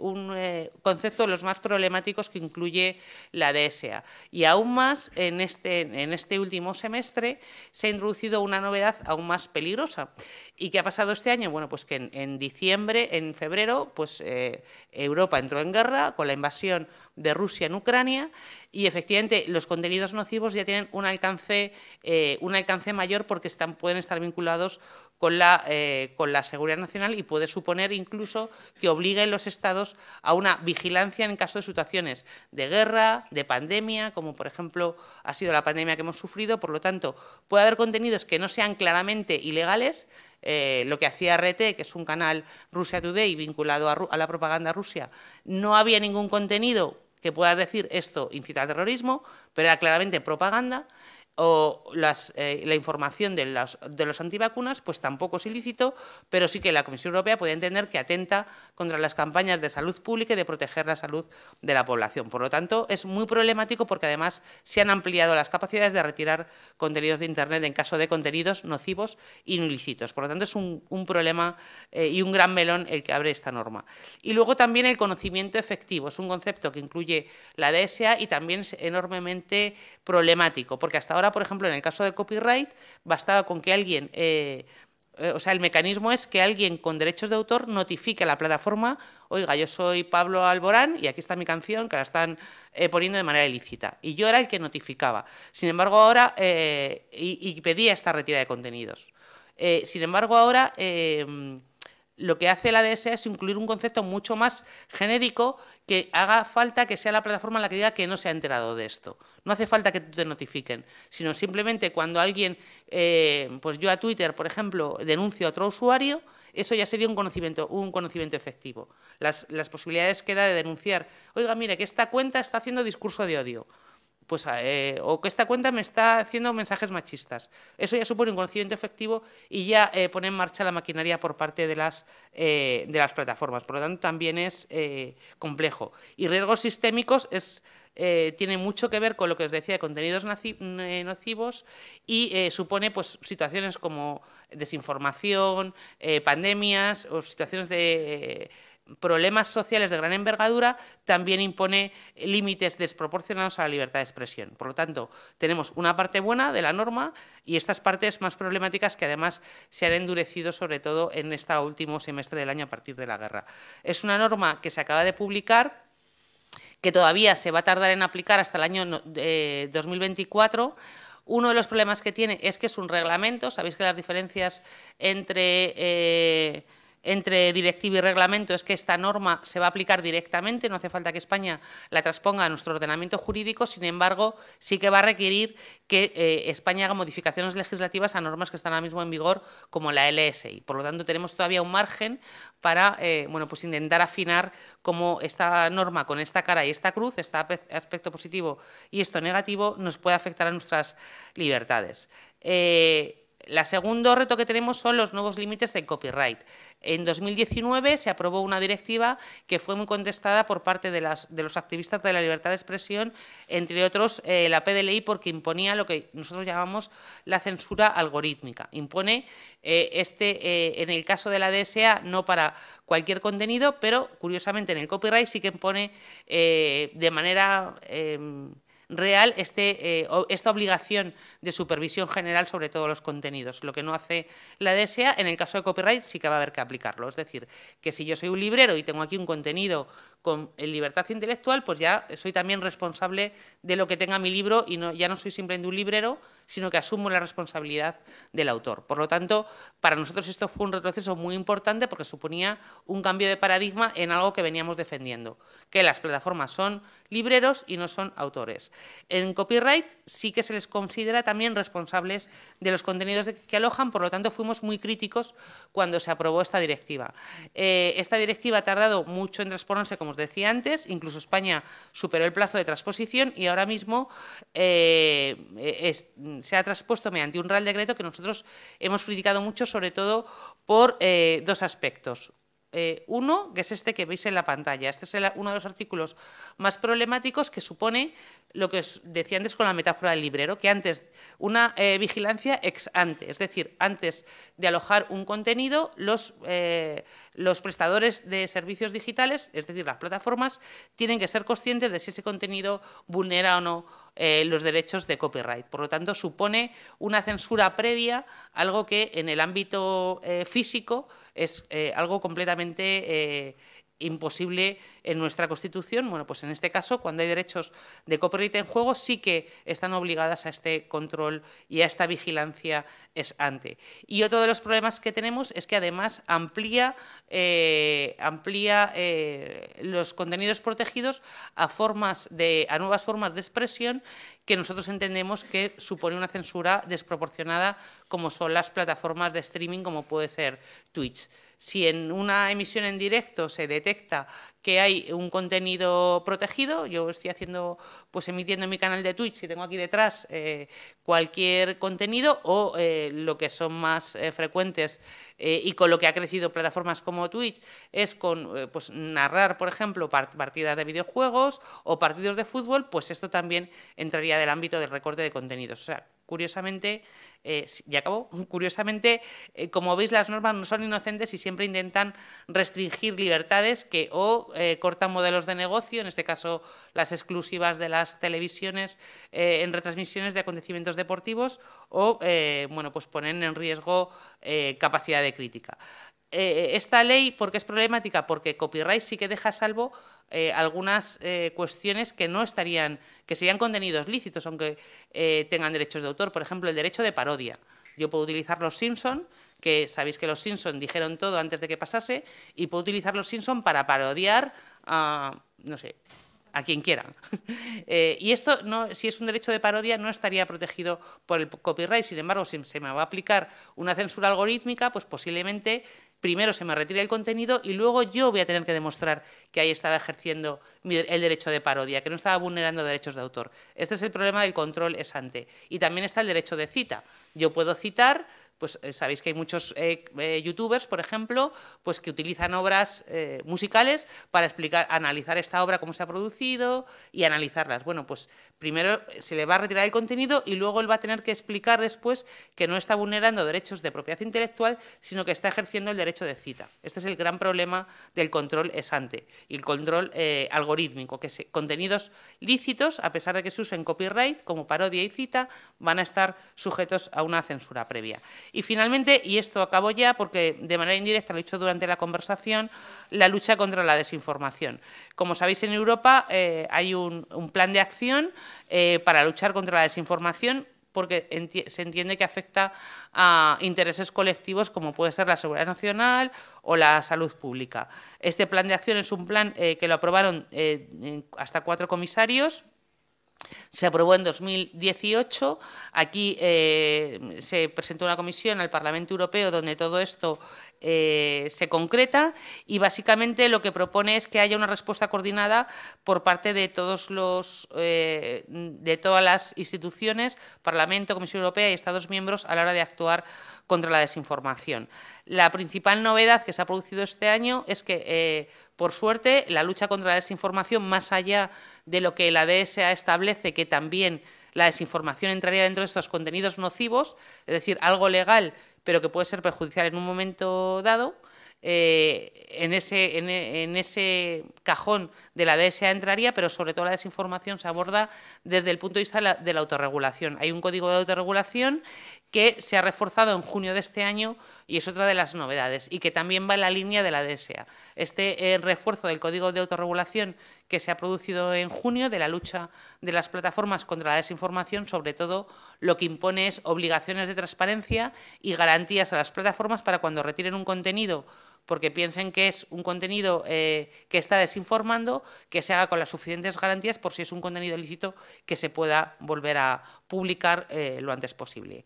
concepto de los más problemáticos que incluye la DSA. Y aún más, este, en este último semestre se ha introducido una novedad aún más peligrosa ¿Y qué ha pasado este año? Bueno, pues que en, diciembre, en febrero, pues eh, Europa entró en guerra con la invasión de Rusia en Ucrania y efectivamente los contenidos nocivos ya tienen un alcance, eh, un alcance mayor porque pueden estar vinculados con la, eh, con la seguridad nacional y puede suponer incluso que obliguen los estados a una vigilancia en caso de situaciones de guerra, de pandemia, como por ejemplo ha sido la pandemia que hemos sufrido. Por lo tanto, puede haber contenidos que no sean claramente ilegales, eh, lo que hacía RT, que es un canal Rusia Today vinculado a, la propaganda Rusia, no había ningún contenido que pueda decir esto incita al terrorismo, pero era claramente propaganda o eh, la información de los, antivacunas, pues tampoco es ilícito, pero sí que la Comisión Europea puede entender que atenta contra las campañas de salud pública y de proteger la salud de la población. Por lo tanto, es muy problemático porque además se han ampliado las capacidades de retirar contenidos de Internet en caso de contenidos nocivos e ilícitos. Por lo tanto, es un, problema eh, y un gran melón el que abre esta norma. Y luego también el conocimiento efectivo. Es un concepto que incluye la DSA y también es enormemente problemático, porque hasta ahora Ahora, por ejemplo, en el caso de copyright, bastaba con que alguien... Eh, eh, o sea, el mecanismo es que alguien con derechos de autor notifique a la plataforma, oiga, yo soy Pablo Alborán y aquí está mi canción que la están eh, poniendo de manera ilícita. Y yo era el que notificaba. Sin embargo, ahora, y, pedía esta retirada de contenidos. sin embargo, ahora lo que hace la DSA es incluir un concepto mucho más genérico que haga falta que sea la plataforma la que diga que no se ha enterado de esto. No hace falta que te notifiquen, sino simplemente cuando alguien, eh, pues yo a Twitter, por ejemplo, denuncio a otro usuario, eso ya sería un conocimiento, un conocimiento efectivo. Las, posibilidades que da de denunciar, oiga, mire, que esta cuenta está haciendo discurso de odio, pues, eh, o que esta cuenta me está haciendo mensajes machistas. Eso ya supone un conocimiento efectivo y ya eh, pone en marcha la maquinaria por parte de las, de las plataformas. Por lo tanto, también es complejo. Y riesgos sistémicos es eh, tiene mucho que ver con lo que os decía de contenidos eh, nocivos y eh, supone pues, situaciones como desinformación, pandemias o situaciones de problemas sociales de gran envergadura también impone límites desproporcionados a la libertad de expresión. Por lo tanto, tenemos una parte buena de la norma y estas partes más problemáticas que además se han endurecido sobre todo en este último semestre del año a partir de la guerra. Es una norma que se acaba de publicar que todavía se va a tardar en aplicar hasta el año 2024. Eh, uno de los problemas que tiene es que es un reglamento. Sabéis que las diferencias entre... Eh, entre directiva y reglamento es que esta norma se va a aplicar directamente, no hace falta que España la transponga a nuestro ordenamiento jurídico, sin embargo, sí que va a requerir que eh, España haga modificaciones legislativas a normas que están ahora mismo en vigor, como la LSI. Por lo tanto, tenemos todavía un margen para eh, bueno, pues intentar afinar cómo esta norma con esta cara y esta cruz, este aspecto positivo y esto negativo, nos puede afectar a nuestras libertades. Eh, el segundo reto que tenemos son los nuevos límites del copyright. En 2019 se aprobó una directiva que fue muy contestada por parte de, los activistas de la libertad de expresión, entre otros eh, la PDLI, porque imponía lo que nosotros llamamos la censura algorítmica. Impone eh, este, eh, en el caso de la DSA, no para cualquier contenido, pero curiosamente en el copyright sí que impone de manera em, real este, eh, esta obligación de supervisión general sobre todos los contenidos. Lo que no hace la DSA, en el caso de copyright sí que va a haber que aplicarlo. Es decir, que si yo soy un librero y tengo aquí un contenido con libertad intelectual, pues ya soy también responsable de lo que tenga mi libro y no, ya no soy simplemente un librero, sino que asumo la responsabilidad del autor. Por lo tanto, para nosotros esto fue un retroceso muy importante porque suponía un cambio de paradigma en algo que veníamos defendiendo, que las plataformas son libreros y no son autores. En copyright sí que se les considera también responsables de los contenidos que alojan, por lo tanto fuimos muy críticos cuando se aprobó esta directiva. Eh, esta directiva ha tardado mucho en transponerse, como os decía antes, incluso España superó el plazo de transposición y ahora mismo eh, se ha traspuesto mediante un Real Decreto que nosotros hemos criticado mucho, sobre todo por eh, dos aspectos. Eh, uno, que es este que veis en la pantalla. Este es uno de los artículos más problemáticos que supone lo que os decía antes con la metáfora del librero, que antes una eh, vigilancia ex ante, es decir, antes de alojar un contenido, los, los prestadores de servicios digitales, es decir, las plataformas, tienen que ser conscientes de si ese contenido vulnera o no eh, los derechos de copyright. Por lo tanto, supone una censura previa, algo que en el ámbito eh, físico es eh, algo completamente imposible en nuestra Constitución, bueno, pues en este caso, cuando hay derechos de copyright en juego, sí que están obligadas a este control y a esta vigilancia es ante. Y otro de los problemas que tenemos es que además amplía, eh, amplía eh, los contenidos protegidos a, formas de, a nuevas formas de expresión que nosotros entendemos que supone una censura desproporcionada como son las plataformas de streaming como puede ser Twitch. Si en una emisión en directo se detecta que hay un contenido protegido, yo estoy haciendo, pues emitiendo en mi canal de Twitch y tengo aquí detrás eh, cualquier contenido o eh, lo que son más eh, frecuentes y con lo que ha crecido plataformas como Twitch es con pues narrar, por ejemplo, partidas de videojuegos o partidos de fútbol, pues esto también entraría del ámbito del recorte de contenidos. O sea, Curiosamente, eh, curiosamente, eh, como veis, las normas no son inocentes y siempre intentan restringir libertades que o eh, cortan modelos de negocio, en este caso las exclusivas de las televisiones en retransmisiones de acontecimientos deportivos, o bueno, pues ponen en riesgo capacidad de crítica. Eh, esta ley, ¿por qué es problemática? Porque copyright sí que deja a salvo eh, algunas eh, cuestiones que no estarían, que serían contenidos lícitos, aunque tengan derechos de autor. Por ejemplo, el derecho de parodia. Yo puedo utilizar los Simpson, que sabéis que los Simpson dijeron todo antes de que pasase, y puedo utilizar los Simpson para parodiar a, no sé, a quien quiera. y esto, no, si es un derecho de parodia, no estaría protegido por el copyright. Sin embargo, si se me va a aplicar una censura algorítmica, pues posiblemente primero se me retira el contenido y luego yo voy a tener que demostrar que ahí estaba ejerciendo el derecho de parodia, que no estaba vulnerando derechos de autor. Este es el problema del control ex ante. Y también está el derecho de cita. Yo puedo citar pues eh, sabéis que hay muchos eh, eh, youtubers, por ejemplo, pues que utilizan obras musicales para explicar, analizar esta obra, cómo se ha producido y analizarlas. Bueno, pues primero eh, se le va a retirar el contenido y luego él va a tener que explicar después que no está vulnerando derechos de propiedad intelectual, sino que está ejerciendo el derecho de cita. Este es el gran problema del control ex y el control eh, algorítmico, que contenidos lícitos, a pesar de que se usen copyright como parodia y cita, van a estar sujetos a una censura previa. Y finalmente, y esto acabo ya porque de manera indirecta lo he dicho durante la conversación, la lucha contra la desinformación. Como sabéis, en Europa eh, hay un plan de acción eh, para luchar contra la desinformación porque se entiende que afecta a intereses colectivos como puede ser la seguridad nacional o la salud pública. Este plan de acción es un plan eh, que lo aprobaron eh, hasta cuatro comisarios. Se aprobó en 2018. Aquí se presentó una comisión al Parlamento Europeo donde todo esto eh, se concreta y básicamente lo que propone es que haya una respuesta coordinada por parte de todos los eh, de todas las instituciones, Parlamento, Comisión Europea y Estados miembros a la hora de actuar contra la desinformación. La principal novedad que se ha producido este año es que, eh, por suerte, la lucha contra la desinformación, más allá de lo que la DSA establece, que también la desinformación entraría dentro de estos contenidos nocivos, es decir, algo legal pero que puede ser perjudicial en un momento dado. Eh, en, ese, e, en, ese cajón de la DSA entraría, pero sobre todo la desinformación se aborda desde el punto de vista de la, de la autorregulación. Hay un código de autorregulación que se ha reforzado en junio de este año y es otra de las novedades y que también va en la línea de la DSA. Este eh, refuerzo del Código de Autorregulación que se ha producido en junio de la lucha de las plataformas contra la desinformación, sobre todo lo que impone es obligaciones de transparencia y garantías a las plataformas para cuando retiren un contenido porque piensen que es un contenido eh, que está desinformando, que se haga con las suficientes garantías por si es un contenido ilícito que se pueda volver a publicar eh, lo antes posible.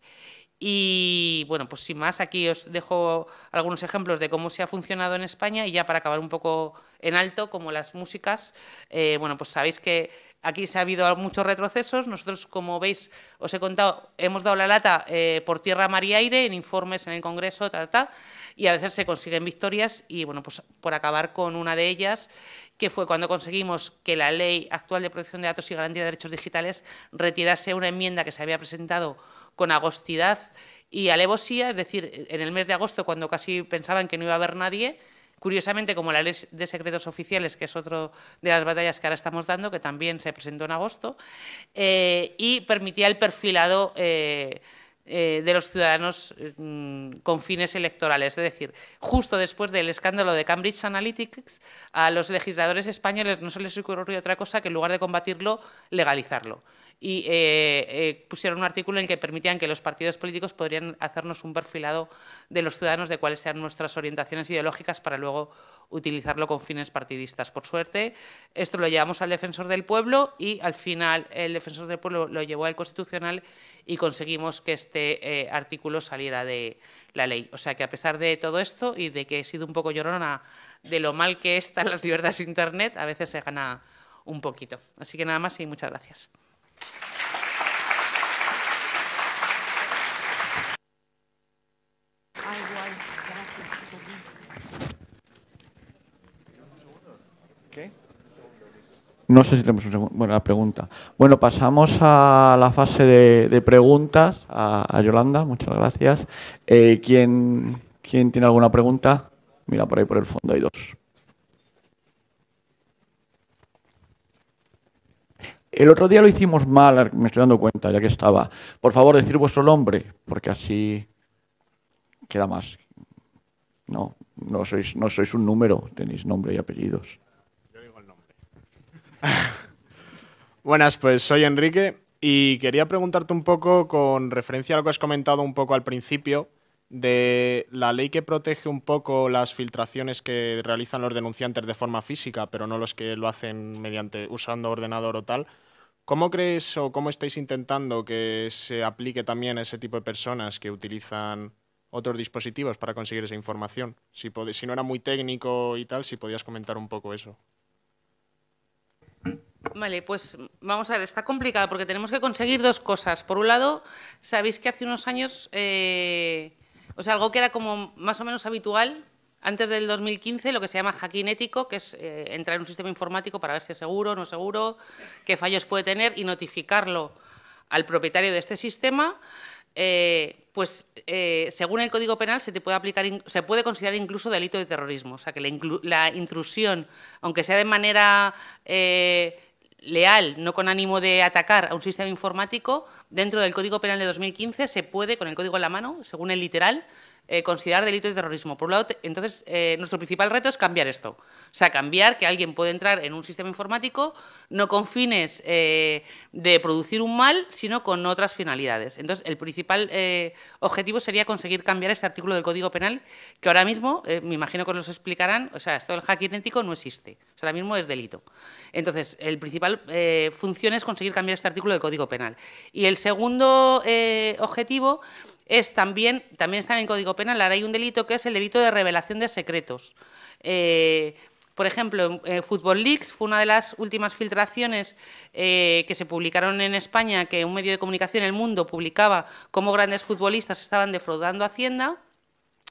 Y bueno, pues sin más, aquí os dejo algunos ejemplos de cómo se ha funcionado en España y ya para acabar un poco en alto, como las músicas, eh, bueno, pues sabéis que aquí se ha habido muchos retrocesos. Nosotros, como veis, os he contado, hemos dado la lata eh, por tierra, mar y aire en informes en el Congreso, ta, ta, y a veces se consiguen victorias y bueno, pues por acabar con una de ellas, que fue cuando conseguimos que la ley actual de protección de datos y garantía de derechos digitales retirase una enmienda que se había presentado con agostidad y alevosía, es decir, en el mes de agosto, cuando casi pensaban que no iba a haber nadie, curiosamente, como la ley de secretos oficiales, que es otra de las batallas que ahora estamos dando, que también se presentó en agosto, eh, y permitía el perfilado eh, eh, de los ciudadanos mm, con fines electorales. Es decir, justo después del escándalo de Cambridge Analytics, a los legisladores españoles no se les ocurrió otra cosa que en lugar de combatirlo, legalizarlo y eh, eh, pusieron un artículo en el que permitían que los partidos políticos podrían hacernos un perfilado de los ciudadanos de cuáles sean nuestras orientaciones ideológicas para luego utilizarlo con fines partidistas. Por suerte, esto lo llevamos al defensor del pueblo y al final el defensor del pueblo lo llevó al constitucional y conseguimos que este eh, artículo saliera de la ley. O sea que a pesar de todo esto y de que he sido un poco llorona de lo mal que están las libertades de Internet, a veces se gana un poquito. Así que nada más y muchas gracias. No sé si tenemos una buena pregunta. Bueno, pasamos a la fase de, preguntas. A, Yolanda, muchas gracias. Eh, ¿quién, ¿Quién tiene alguna pregunta? Mira, por ahí por el fondo hay dos. El otro día lo hicimos mal, me estoy dando cuenta, ya que estaba. Por favor, decir vuestro nombre, porque así queda más. No, no sois, no sois un número, tenéis nombre y apellidos. Yo digo el nombre. Buenas, pues soy Enrique y quería preguntarte un poco con referencia a lo que has comentado un poco al principio de la ley que protege un poco las filtraciones que realizan los denunciantes de forma física, pero no los que lo hacen mediante usando ordenador o tal. ¿Cómo crees o cómo estáis intentando que se aplique también a ese tipo de personas que utilizan otros dispositivos para conseguir esa información? Si, no era muy técnico y tal, si podías comentar un poco eso. Vale, pues vamos a ver, está complicado porque tenemos que conseguir dos cosas. Por un lado, sabéis que hace unos años, eh, o sea, algo que era como más o menos habitual antes del 2015 lo que se llama hacking ético, que es eh, entrar en un sistema informático para ver si es seguro, o no seguro, qué fallos puede tener y notificarlo al propietario de este sistema, eh, pues eh, según el Código Penal se, puede considerar incluso delito de terrorismo. O sea, que la, la intrusión, aunque sea de manera leal, no con ánimo de atacar a un sistema informático, dentro del Código Penal de 2015 se puede, con el código en la mano, según el literal, eh, considerar delito de terrorismo. Por un lado, entonces, eh, nuestro principal reto es cambiar esto. O sea, cambiar que alguien puede entrar en un sistema informático no con fines eh, de producir un mal, sino con otras finalidades. Entonces, el principal objetivo sería conseguir cambiar ese artículo del Código Penal, que ahora mismo, me imagino que os lo explicarán, o sea, esto del hacking ético no existe. ahora mismo es delito. Entonces, el principal función es conseguir cambiar este artículo del Código Penal. Y el segundo objetivo es también, también está en el Código Penal, ahora hay un delito que es el delito de revelación de secretos. Eh, por ejemplo, Fútbol Football Leaks fue una de las últimas filtraciones eh, que se publicaron en España, que un medio de comunicación, El Mundo, publicaba cómo grandes futbolistas estaban defraudando Hacienda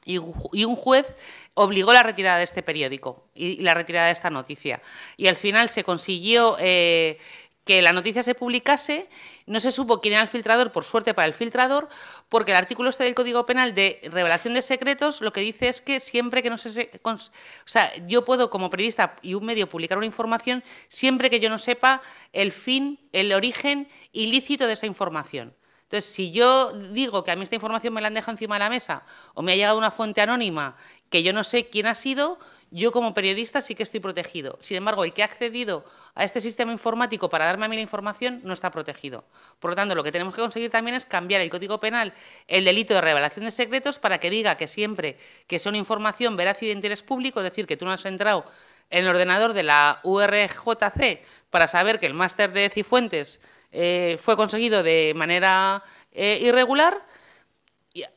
y, un juez obligó la retirada de este periódico y, la retirada de esta noticia. Y al final se consiguió... Eh, que la noticia se publicase, no se supo quién era el filtrador, por suerte para el filtrador, porque el artículo este del Código Penal de revelación de secretos lo que dice es que siempre que no se... O sea, yo puedo como periodista y un medio publicar una información siempre que yo no sepa el fin, el origen ilícito de esa información. Entonces, si yo digo que a mí esta información me la han dejado encima de la mesa o me ha llegado una fuente anónima que yo no sé quién ha sido, yo como periodista sí que estoy protegido. Sin embargo, el que ha accedido a este sistema informático para darme a mí la información no está protegido. Por lo tanto, lo que tenemos que conseguir también es cambiar el Código Penal, el delito de revelación de secretos, para que diga que siempre que sea una información veraz y de interés público, es decir, que tú no has entrado en el ordenador de la URJC para saber que el máster de Cifuentes eh, fue conseguido de manera eh, irregular,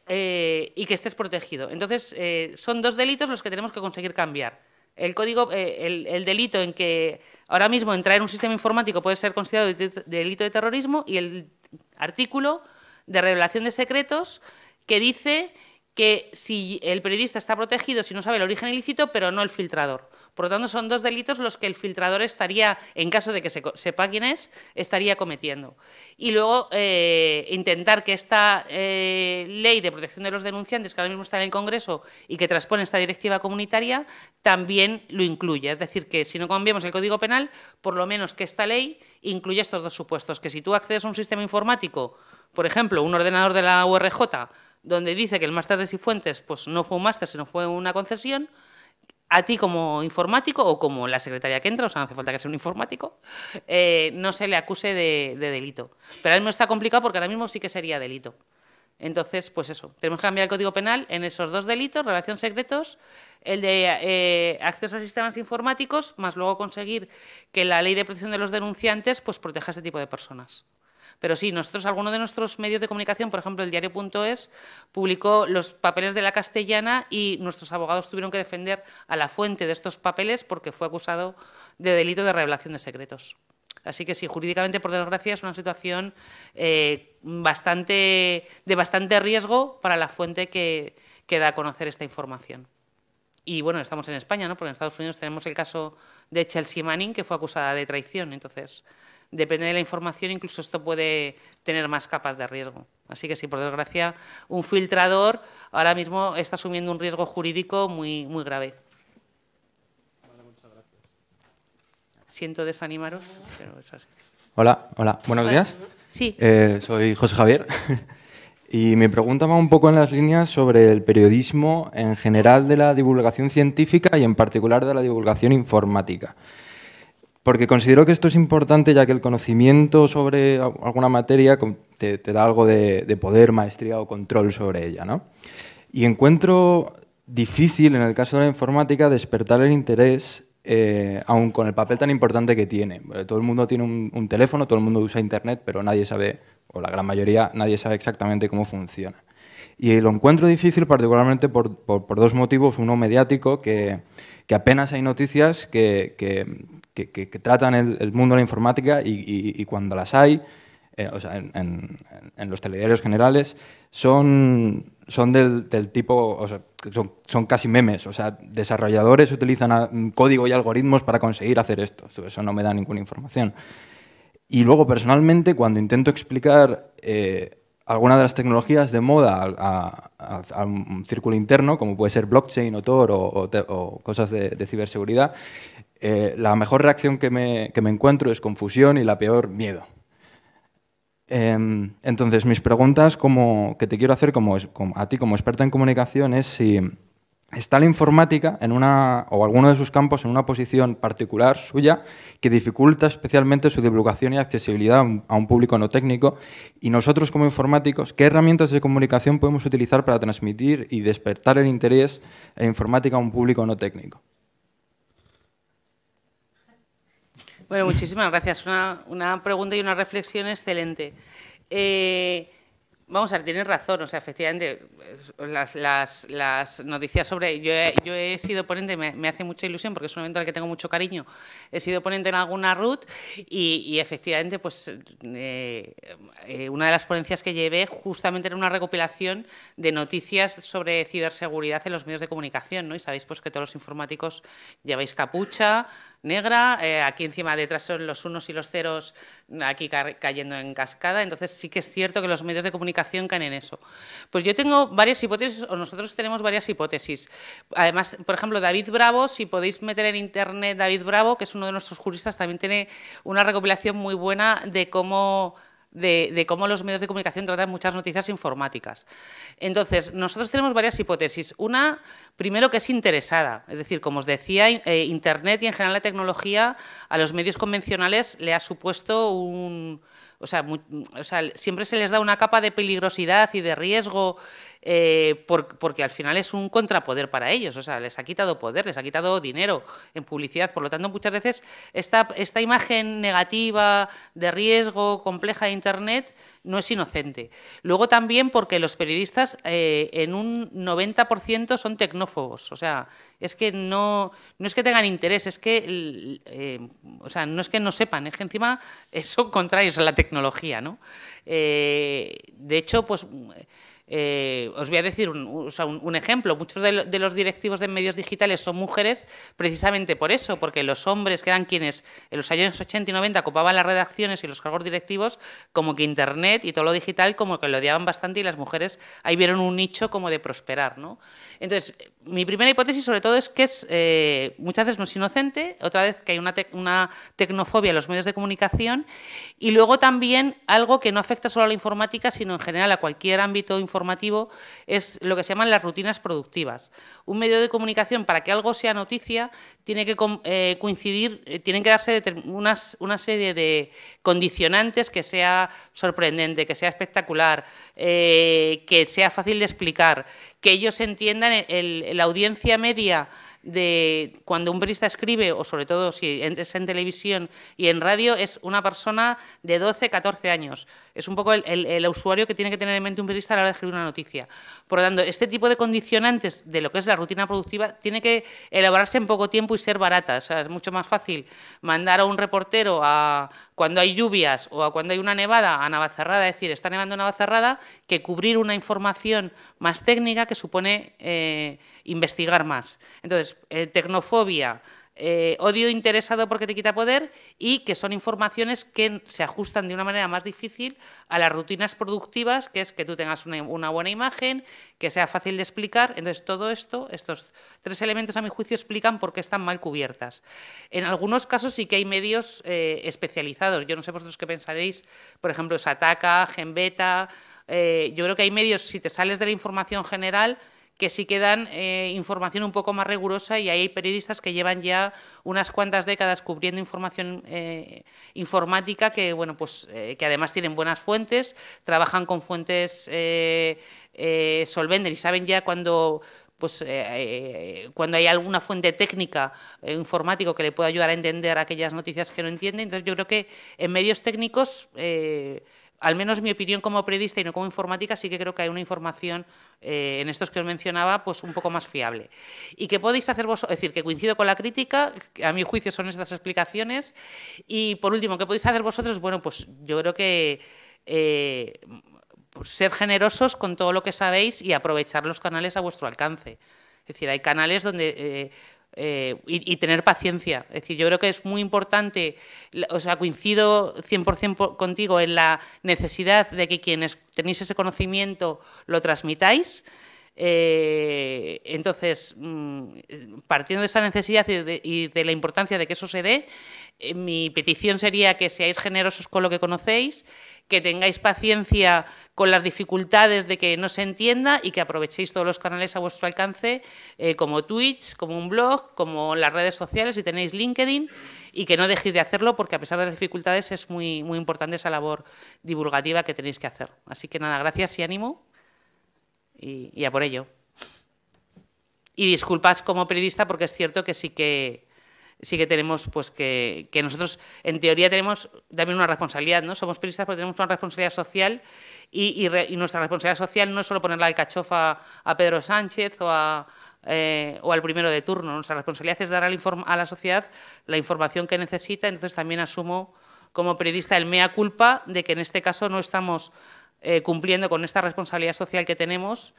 eh, y, que estés protegido. Entonces, eh, son dos delitos los que tenemos que conseguir cambiar. El código, eh, el, delito en que ahora mismo entrar en un sistema informático puede ser considerado delito de terrorismo y el artículo de revelación de secretos que dice que si el periodista está protegido si no sabe el origen ilícito, pero no el filtrador. Por lo tanto, son dos delitos los que el filtrador estaría, en caso de que se, sepa quién es, estaría cometiendo. Y luego eh, intentar que esta eh, ley de protección de los denunciantes, que ahora mismo está en el Congreso y que transpone esta directiva comunitaria, también lo incluya. Es decir, que si no cambiamos el Código Penal, por lo menos que esta ley incluya estos dos supuestos. Que si tú accedes a un sistema informático, por ejemplo, un ordenador de la URJ, donde dice que el máster de Cifuentes pues, no fue un máster, sino fue una concesión, a ti como informático o como la secretaria que entra, o sea, no hace falta que sea un informático, eh, no se le acuse de, delito. Pero ahora mismo está complicado porque ahora mismo sí que sería delito. Entonces, pues eso, tenemos que cambiar el Código Penal en esos dos delitos, relación secretos, el de eh, acceso a sistemas informáticos, más luego conseguir que la ley de protección de los denunciantes pues proteja a ese tipo de personas. Pero sí, nosotros, alguno de nuestros medios de comunicación, por ejemplo, el diario.es, publicó los papeles de la castellana y nuestros abogados tuvieron que defender a la fuente de estos papeles porque fue acusado de delito de revelación de secretos. Así que sí, jurídicamente, por desgracia, es una situación eh, bastante, de bastante riesgo para la fuente que, que da a conocer esta información. Y bueno, estamos en España, ¿no? Porque en Estados Unidos tenemos el caso de Chelsea Manning, que fue acusada de traición. Entonces, depende de la información, incluso esto puede tener más capas de riesgo. Así que sí, por desgracia, un filtrador ahora mismo está asumiendo un riesgo jurídico muy, muy grave. Siento desanimaros, pero es así. Hola, hola, buenos días. Sí. Eh, soy José Javier. Y mi pregunta va un poco en las líneas sobre el periodismo en general de la divulgación científica y en particular de la divulgación informática porque considero que esto es importante ya que el conocimiento sobre alguna materia te, da algo de, poder, maestría o control sobre ella. ¿no? Y encuentro difícil, en el caso de la informática, despertar el interés, aún eh, aun con el papel tan importante que tiene. Eh, todo el mundo tiene un, teléfono, todo el mundo usa Internet, pero nadie sabe, o la gran mayoría, nadie sabe exactamente cómo funciona. Y lo encuentro difícil particularmente por, dos motivos. Uno mediático, que, apenas hay noticias que, que, que, tratan el, mundo de la informática y, cuando las hay, eh, en, los telediarios generales, son, son del, tipo, son, casi memes, o sea, desarrolladores utilizan mm, código y algoritmos para conseguir hacer esto, eso no me da ninguna información. Y luego, personalmente, cuando intento explicar eh, alguna de las tecnologías de moda a, un círculo interno, como puede ser blockchain o Tor o, cosas de ciberseguridad, eh, la mejor reacción que me, encuentro es confusión y la peor, miedo. Em, entonces, mis preguntas que te quiero hacer a ti como experta en comunicación es si está la informática en una, o alguno de sus campos en una posición particular suya que dificulta especialmente su divulgación y accesibilidad a un público no técnico. Y nosotros como informáticos, ¿qué herramientas de comunicación podemos utilizar para transmitir y despertar el interés en informática a un público no técnico? Bueno, muchísimas gracias. Una, pregunta y una reflexión excelente. Eh, Vamos a ver, tienes razón, o sea, efectivamente, eh, las, noticias sobre... Yo he, yo he sido ponente, me, hace mucha ilusión porque es un evento al que tengo mucho cariño, he sido ponente en alguna RUT y, efectivamente, pues eh, eh, una de las ponencias que llevé justamente era una recopilación de noticias sobre ciberseguridad en los medios de comunicación, ¿no? Y sabéis pues que todos los informáticos lleváis capucha negra, aquí encima detrás son los unos y los ceros, aquí cayendo en cascada, entonces sí que es cierto que los medios de comunicación en eso? Pues yo tengo varias hipótesis, o nosotros tenemos varias hipótesis. Además, por ejemplo, David Bravo, si podéis meter en internet David Bravo, que es uno de nuestros juristas, también tiene una recopilación muy buena de cómo de, cómo los medios de comunicación tratan muchas noticias informáticas. Entonces, nosotros tenemos varias hipótesis. Una, primero, que es interesada. Es decir, como os decía, eh, Internet y en general la tecnología a los medios convencionales le ha supuesto un, o sea, siempre se les da una capa de peligrosidad y de riesgo eh, porque al final es un contrapoder para ellos, o sea, les ha quitado poder, les ha quitado dinero en publicidad, por lo tanto muchas veces esta, esta imagen negativa, de riesgo, compleja de Internet, no es inocente. Luego también porque los periodistas eh, en un 90% son tecnófobos, o sea, es que no, no es que tengan interés, es que, eh, o sea, no es que no sepan, es que encima son contrarios a la tecnología, ¿no? de hecho, pues eh, os voy a decir un, ejemplo. Muchos de, los directivos de medios digitales son mujeres precisamente por eso, porque los hombres que eran quienes en los años 80 y 90 ocupaban las redacciones y los cargos directivos, como que Internet y todo lo digital como que lo odiaban bastante y las mujeres ahí vieron un nicho como de prosperar. ¿no? Entonces, mi primera hipótesis sobre todo es que es eh, muchas veces no es inocente, otra vez que hay una, tecnofobia en los medios de comunicación y luego también algo que no afecta solo a la informática, sino en general a cualquier ámbito informativo, es lo que se llaman las rutinas productivas. Un medio de comunicación, para que algo sea noticia, tiene que eh, coincidir, eh, tienen que darse una serie de condicionantes que sea sorprendente, que sea espectacular, que sea fácil de explicar, que ellos entiendan el la audiencia media de cuando un periodista escribe, o sobre todo si es en televisión y en radio, es una persona de 12, 14 años. Es un poco el, usuario que tiene que tener en mente un periodista a la hora de escribir una noticia. Por lo tanto, este tipo de condicionantes de lo que es la rutina productiva tiene que elaborarse en poco tiempo y ser barata. es mucho más fácil mandar a un reportero a cuando hay lluvias o cuando hay una nevada a Navacerrada, es decir, está nevando a cerrada, que cubrir una información más técnica que supone eh, investigar más. Entonces, eh, tecnofobia, eh, odio interesado porque te quita poder y que son informaciones que se ajustan de una manera más difícil a las rutinas productivas, que es que tú tengas una, buena imagen, que sea fácil de explicar. Entonces, todo esto, estos tres elementos a mi juicio explican por qué están mal cubiertas. En algunos casos sí que hay medios eh, especializados. Yo no sé vosotros qué pensaréis, por ejemplo, Sataka, Genbeta. Eh, yo creo que hay medios, si te sales de la información general, que sí que dan eh, información un poco más rigurosa y hay periodistas que llevan ya unas cuantas décadas cubriendo información eh, informática que, bueno, pues, eh, que además tienen buenas fuentes, trabajan con fuentes solventes y saben ya cuando pues cuando hay alguna fuente técnica informático informática que le pueda ayudar a entender aquellas noticias que no entiende. Entonces yo creo que en medios técnicos al menos mi opinión como periodista y no como informática, sí que creo que hay una información eh, en estos que os mencionaba, pues un poco más fiable. Y que podéis hacer vosotros, es decir, que coincido con la crítica, a mi juicio son estas explicaciones. Y por último, ¿qué podéis hacer vosotros? Bueno, pues yo creo que eh, pues, ser generosos con todo lo que sabéis y aprovechar los canales a vuestro alcance. Es decir, hay canales donde eh, eh, y, tener paciencia. Es decir, yo creo que es muy importante, o sea, coincido 100% contigo en la necesidad de que quienes tenéis ese conocimiento lo transmitáis, eh, entonces, mm, partiendo de esa necesidad y de, la importancia de que eso se dé, eh, mi petición sería que seáis generosos con lo que conocéis, que tengáis paciencia con las dificultades de que no se entienda y que aprovechéis todos los canales a vuestro alcance, eh, como Twitch, como un blog, como las redes sociales, si tenéis LinkedIn, y que no dejéis de hacerlo porque a pesar de las dificultades es muy, muy importante esa labor divulgativa que tenéis que hacer. Así que nada, gracias y ánimo y, a por ello. Y disculpas como periodista porque es cierto que sí que sí que tenemos pues que, nosotros en teoría tenemos también una responsabilidad, ¿no? Somos periodistas porque tenemos una responsabilidad social y, nuestra responsabilidad social no es solo ponerle al cachofa a Pedro Sánchez o, eh, o al primero de turno. Nuestra responsabilidad es dar a la sociedad la información que necesita, entonces también asumo como periodista el mea culpa de que en este caso no estamos eh, cumpliendo con esta responsabilidad social que tenemos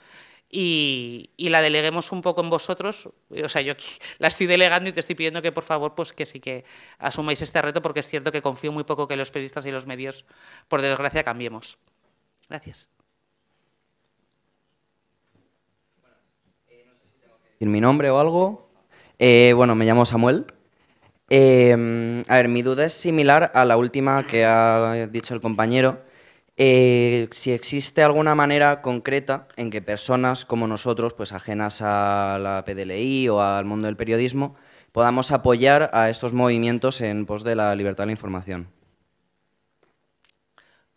y, la deleguemos un poco en vosotros. O sea, yo la estoy delegando y te estoy pidiendo que, por favor, pues que sí que asumáis este reto, porque es cierto que confío muy poco que los periodistas y los medios, por desgracia, cambiemos. Gracias. mi nombre o algo. Eh, bueno, me llamo Samuel. Eh, a ver, mi duda es similar a la última que ha dicho el compañero. Eh, si existe alguna manera concreta en que personas como nosotros, pues ajenas a la PDLI o al mundo del periodismo, podamos apoyar a estos movimientos en pos de la libertad de la información.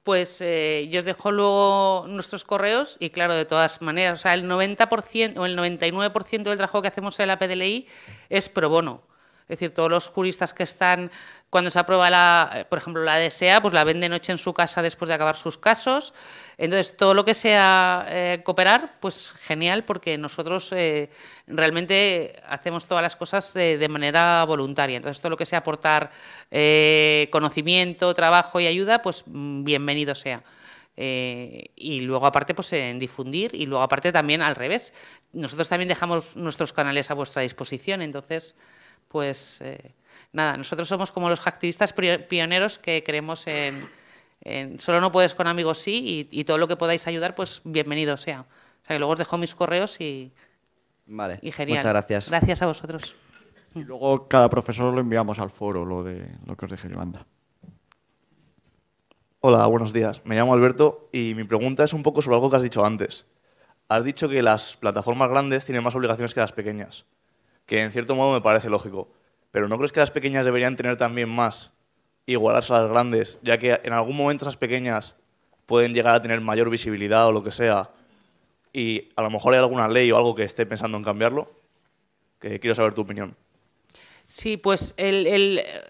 Pues eh, yo os dejo luego nuestros correos y claro, de todas maneras, o sea, el 90% o el 99% del trabajo que hacemos en la PDLI es pro bono. Es decir, todos los juristas que están, cuando se aprueba, la, por ejemplo, la DSA, pues la ven de noche en su casa después de acabar sus casos. Entonces, todo lo que sea eh, cooperar, pues genial, porque nosotros eh, realmente hacemos todas las cosas de, manera voluntaria. Entonces, todo lo que sea aportar eh, conocimiento, trabajo y ayuda, pues bienvenido sea. y luego aparte pues en difundir y luego aparte también al revés. Nosotros también dejamos nuestros canales a vuestra disposición, entonces pues eh, nada, nosotros somos como los activistas pioneros que creemos en, solo no puedes con amigos sí y, todo lo que podáis ayudar, pues bienvenido sea. O sea, que luego os dejo mis correos y, vale, genial. Muchas gracias. Gracias a vosotros. Y luego cada profesor lo enviamos al foro, lo, de, lo que os dije Yolanda. Hola, buenos días. Me llamo Alberto y mi pregunta es un poco sobre algo que has dicho antes. Has dicho que las plataformas grandes tienen más obligaciones que las pequeñas que en cierto modo me parece lógico. Pero ¿no crees que las pequeñas deberían tener también más, igualarse a las grandes, ya que en algún momento las pequeñas pueden llegar a tener mayor visibilidad o lo que sea, y a lo mejor hay alguna ley o algo que esté pensando en cambiarlo? Que quiero saber tu opinión. Sí, pues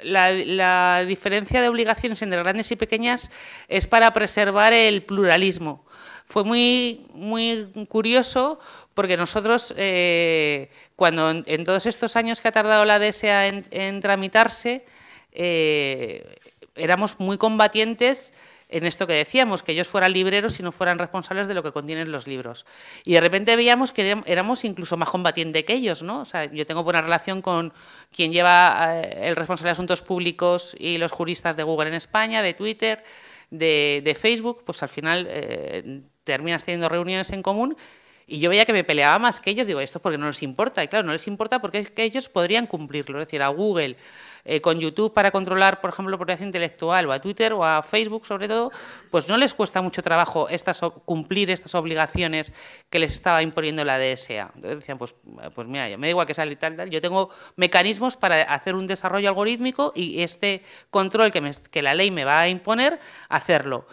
la, diferencia de obligaciones entre grandes y pequeñas es para preservar el pluralismo. Fue muy, muy curioso porque nosotros, eh, cuando en, todos estos años que ha tardado la DSA en, tramitarse, eh, éramos muy combatientes en esto que decíamos, que ellos fueran libreros y no fueran responsables de lo que contienen los libros. Y de repente veíamos que éramos incluso más combatientes que ellos, ¿no? O sea, yo tengo buena relación con quien lleva eh, el responsable de asuntos públicos y los juristas de Google en España, de Twitter, de, Facebook, pues al final terminas teniendo reuniones en común y yo veía que me peleaba más que ellos, digo, esto es porque no les importa. Y claro, no les importa porque es que ellos podrían cumplirlo. Es decir, a Google, eh, con YouTube para controlar, por ejemplo, propiedad intelectual, o a Twitter o a Facebook, sobre todo, pues no les cuesta mucho trabajo estas, cumplir estas obligaciones que les estaba imponiendo la DSA. Entonces decían, pues, eh, pues mira, yo me da igual que sale tal, tal. Yo tengo mecanismos para hacer un desarrollo algorítmico y este control que, que la ley me va a imponer, hacerlo.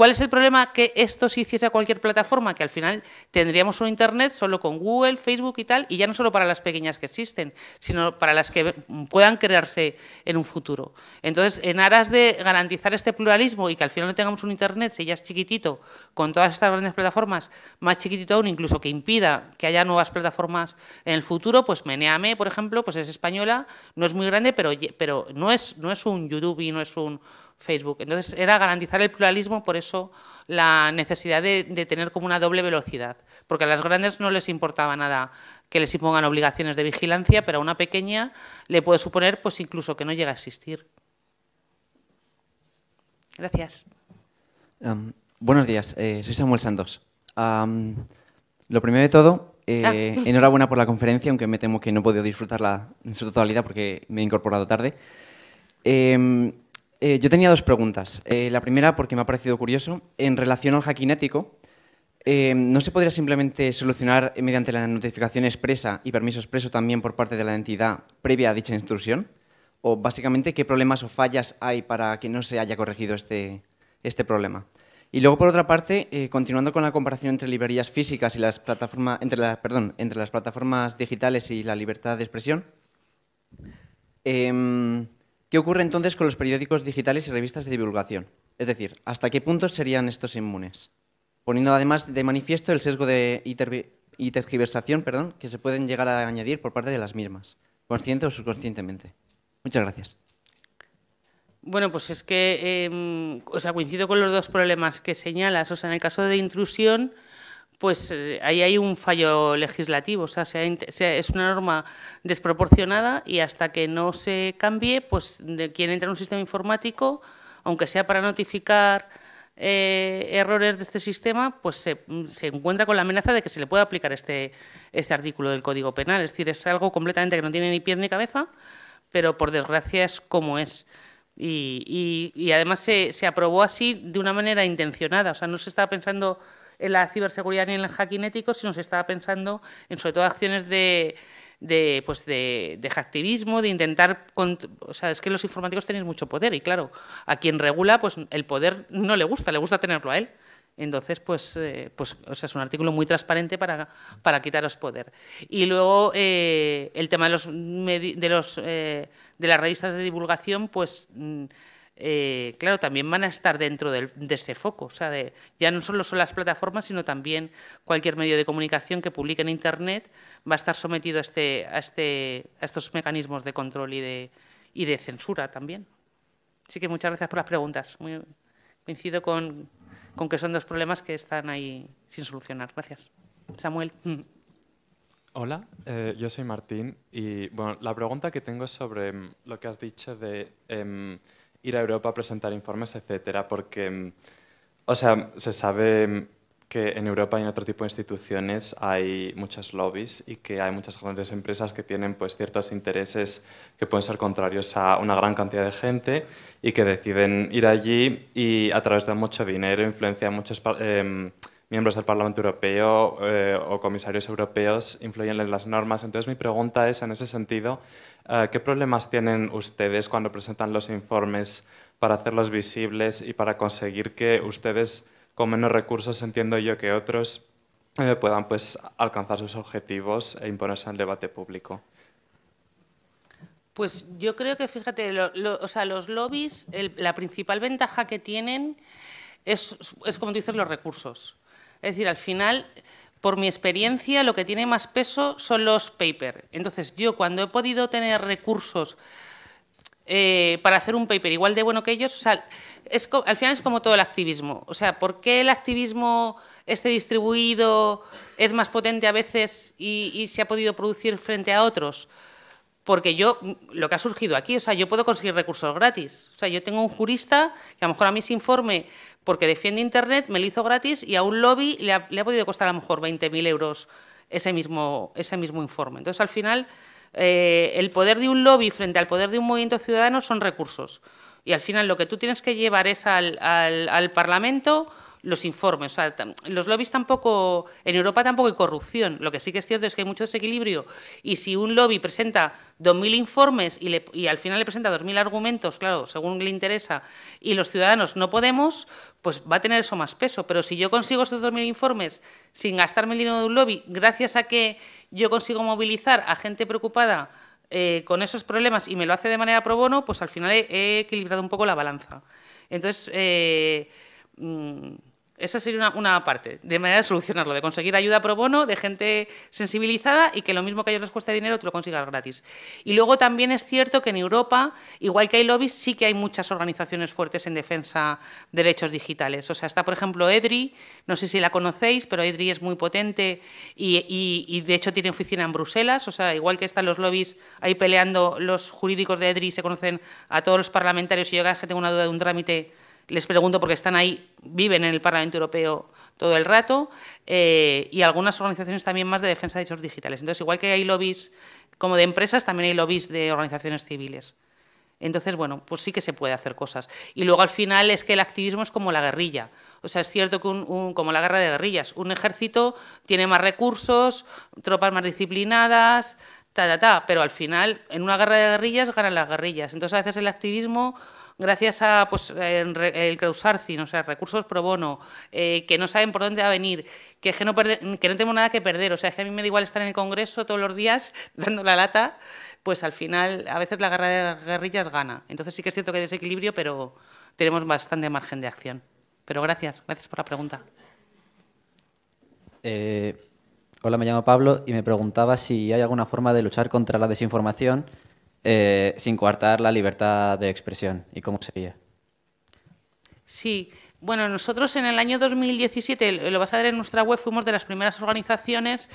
¿Cuál es el problema que esto se hiciese a cualquier plataforma? Que al final tendríamos un Internet solo con Google, Facebook y tal, y ya no solo para las pequeñas que existen, sino para las que puedan crearse en un futuro. Entonces, en aras de garantizar este pluralismo y que al final no tengamos un Internet, si ya es chiquitito, con todas estas grandes plataformas, más chiquitito aún, incluso que impida que haya nuevas plataformas en el futuro, pues Meneame, por ejemplo, pues es española, no es muy grande, pero, pero no, es, no es un YouTube y no es un Facebook. Entonces, era garantizar el pluralismo, por eso la necesidad de, tener como una doble velocidad, porque a las grandes no les importaba nada que les impongan obligaciones de vigilancia, pero a una pequeña le puede suponer pues incluso que no llega a existir. Gracias. Em, buenos días, eh, soy Samuel Santos. lo primero de todo, eh, ah. enhorabuena por la conferencia, aunque me temo que no he podido disfrutarla en su totalidad porque me he incorporado tarde. Em, eh, yo tenía dos preguntas. Eh, la primera, porque me ha parecido curioso, en relación al hacking eh, ¿no se podría simplemente solucionar mediante la notificación expresa y permiso expreso también por parte de la entidad previa a dicha instrucción? ¿O básicamente qué problemas o fallas hay para que no se haya corregido este, este problema? Y luego, por otra parte, continuando con la comparación entre librerías físicas y las plataformas, entre, las perdón, entre las plataformas digitales y la libertad de expresión, em, ¿Qué ocurre entonces con los periódicos digitales y revistas de divulgación? Es decir, ¿hasta qué punto serían estos inmunes? Poniendo además de manifiesto el sesgo de y tergiversación perdón, que se pueden llegar a añadir por parte de las mismas, consciente o subconscientemente. Muchas gracias. Bueno, pues es que em, o sea, coincido con los dos problemas que señalas. O sea, en el caso de intrusión, pues eh, ahí hay un fallo legislativo, o sea, es una norma desproporcionada y hasta que no se cambie, pues quien entra en un sistema informático, aunque sea para notificar eh, errores de este sistema, pues se, encuentra con la amenaza de que se le pueda aplicar este, este artículo del Código Penal. Es decir, es algo completamente que no tiene ni pies ni cabeza, pero por desgracia es como es. Y, además se, se aprobó así de una manera intencionada, o sea, no se estaba pensando en la ciberseguridad ni en el hacking ético, sino se estaba pensando en sobre todo acciones de, de, pues de, hacktivismo, de intentar... o sea, es que los informáticos tenéis mucho poder y claro, a quien regula, pues el poder no le gusta, le gusta tenerlo a él. Entonces, pues, eh, pues o sea, es un artículo muy transparente para, para quitaros poder. Y luego eh, el tema de los, de los eh, de las revistas de divulgación, pues mm, eh, claro, también van a estar dentro de ese foco. O ya no solo son las plataformas, sino también cualquier medio de comunicación que publique en Internet va a estar sometido a, este, este, estos mecanismos de control y de, censura también. Así que muchas gracias por las preguntas. Muy, coincido con, que son dos problemas que están ahí sin solucionar. Gracias. Samuel. Hola, eh, yo soy Martín y bueno, la pregunta que tengo es sobre mm, lo que has dicho de... Em, ir a Europa a presentar informes, etcétera, porque, mm, o sea, se sabe mm, que en Europa y en otro tipo de instituciones hay muchos lobbies y que hay muchas grandes empresas que tienen pues, ciertos intereses que pueden ser contrarios a una gran cantidad de gente y que deciden ir allí y a través de mucho dinero, influencia a muchos em, miembros del Parlamento Europeo eh, o comisarios europeos influyen en las normas. Entonces mi pregunta es, en ese sentido, eh, ¿qué problemas tienen ustedes cuando presentan los informes para hacerlos visibles y para conseguir que ustedes, con menos recursos, entiendo yo, que otros, eh, puedan pues, alcanzar sus objetivos e imponerse al debate público? Pues yo creo que, fíjate, o sea, los lobbies, la principal ventaja que tienen es, como dices, los recursos. Es decir, al final, por mi experiencia, lo que tiene más peso son los paper. Entonces, yo cuando he podido tener recursos eh, para hacer un paper igual de bueno que ellos, o sea, al final es como todo el activismo. O sea, ¿por qué el activismo este distribuido es más potente a veces y, se ha podido producir frente a otros? porque yo, lo que ha surgido aquí, o sea, yo puedo conseguir recursos gratis. O sea, yo tengo un jurista que a lo mejor a mí se informe porque defiende Internet, me lo hizo gratis y a un lobby le ha, podido costar a lo mejor 20.000 euros ese mismo, ese mismo informe. Entonces, al final, eh, el poder de un lobby frente al poder de un movimiento ciudadano son recursos. Y al final lo que tú tienes que llevar es al, al, al Parlamento los informes. los lobbies tampoco, en Europa tampoco hay corrupción. Lo que sí que es cierto es que hay mucho desequilibrio y si un lobby presenta 2.000 informes y, al final le presenta 2.000 argumentos, claro, según le interesa, y los ciudadanos no podemos, pues va a tener eso más peso. Pero si yo consigo esos 2.000 informes sin gastarme el dinero de un lobby, gracias a que yo consigo movilizar a gente preocupada eh, con esos problemas y me lo hace de manera pro bono, pues al final he, equilibrado un poco la balanza. Entonces, eh, mm, esa sería una, parte, de manera de solucionarlo, de conseguir ayuda pro bono de gente sensibilizada y que lo mismo que a ellos les cueste dinero, tú lo consigas gratis. Y luego también es cierto que en Europa, igual que hay lobbies, sí que hay muchas organizaciones fuertes en defensa de derechos digitales. O sea, está, por ejemplo, EDRI, no sé si la conocéis, pero EDRI es muy potente y, y de hecho tiene oficina en Bruselas. O sea, igual que están los lobbies ahí peleando, los jurídicos de EDRI se conocen a todos los parlamentarios y yo cada vez que tengo una duda de un trámite les pregunto porque están ahí, viven en el Parlamento Europeo todo el rato, eh, y algunas organizaciones también más de defensa de derechos digitales. Entonces, igual que hay lobbies como de empresas, también hay lobbies de organizaciones civiles. Entonces, bueno, pues sí que se puede hacer cosas. Y luego al final es que el activismo es como la guerrilla. O sea, es cierto que como la guerra de guerrillas, un ejército tiene más recursos, tropas más disciplinadas, ta, ta, ta, pero al final en una guerra de guerrillas ganan las guerrillas. Entonces a veces el activismo gracias a pues, el crowdsourcing, o sea, recursos pro bono, eh, que no saben por dónde va a venir, que no, que no tengo nada que perder, o sea, que a mí me da igual estar en el Congreso todos los días dando la lata, pues al final a veces la guerra de las guerrillas gana. Entonces sí que es cierto que hay desequilibrio, pero tenemos bastante margen de acción. Pero gracias, gracias por la pregunta. Eh, hola, me llamo Pablo y me preguntaba si hay alguna forma de luchar contra la desinformación eh, sin coartar la libertad de expresión. ¿Y cómo sería? Sí, bueno, nosotros en el año 2017, lo vas a ver en nuestra web, fuimos de las primeras organizaciones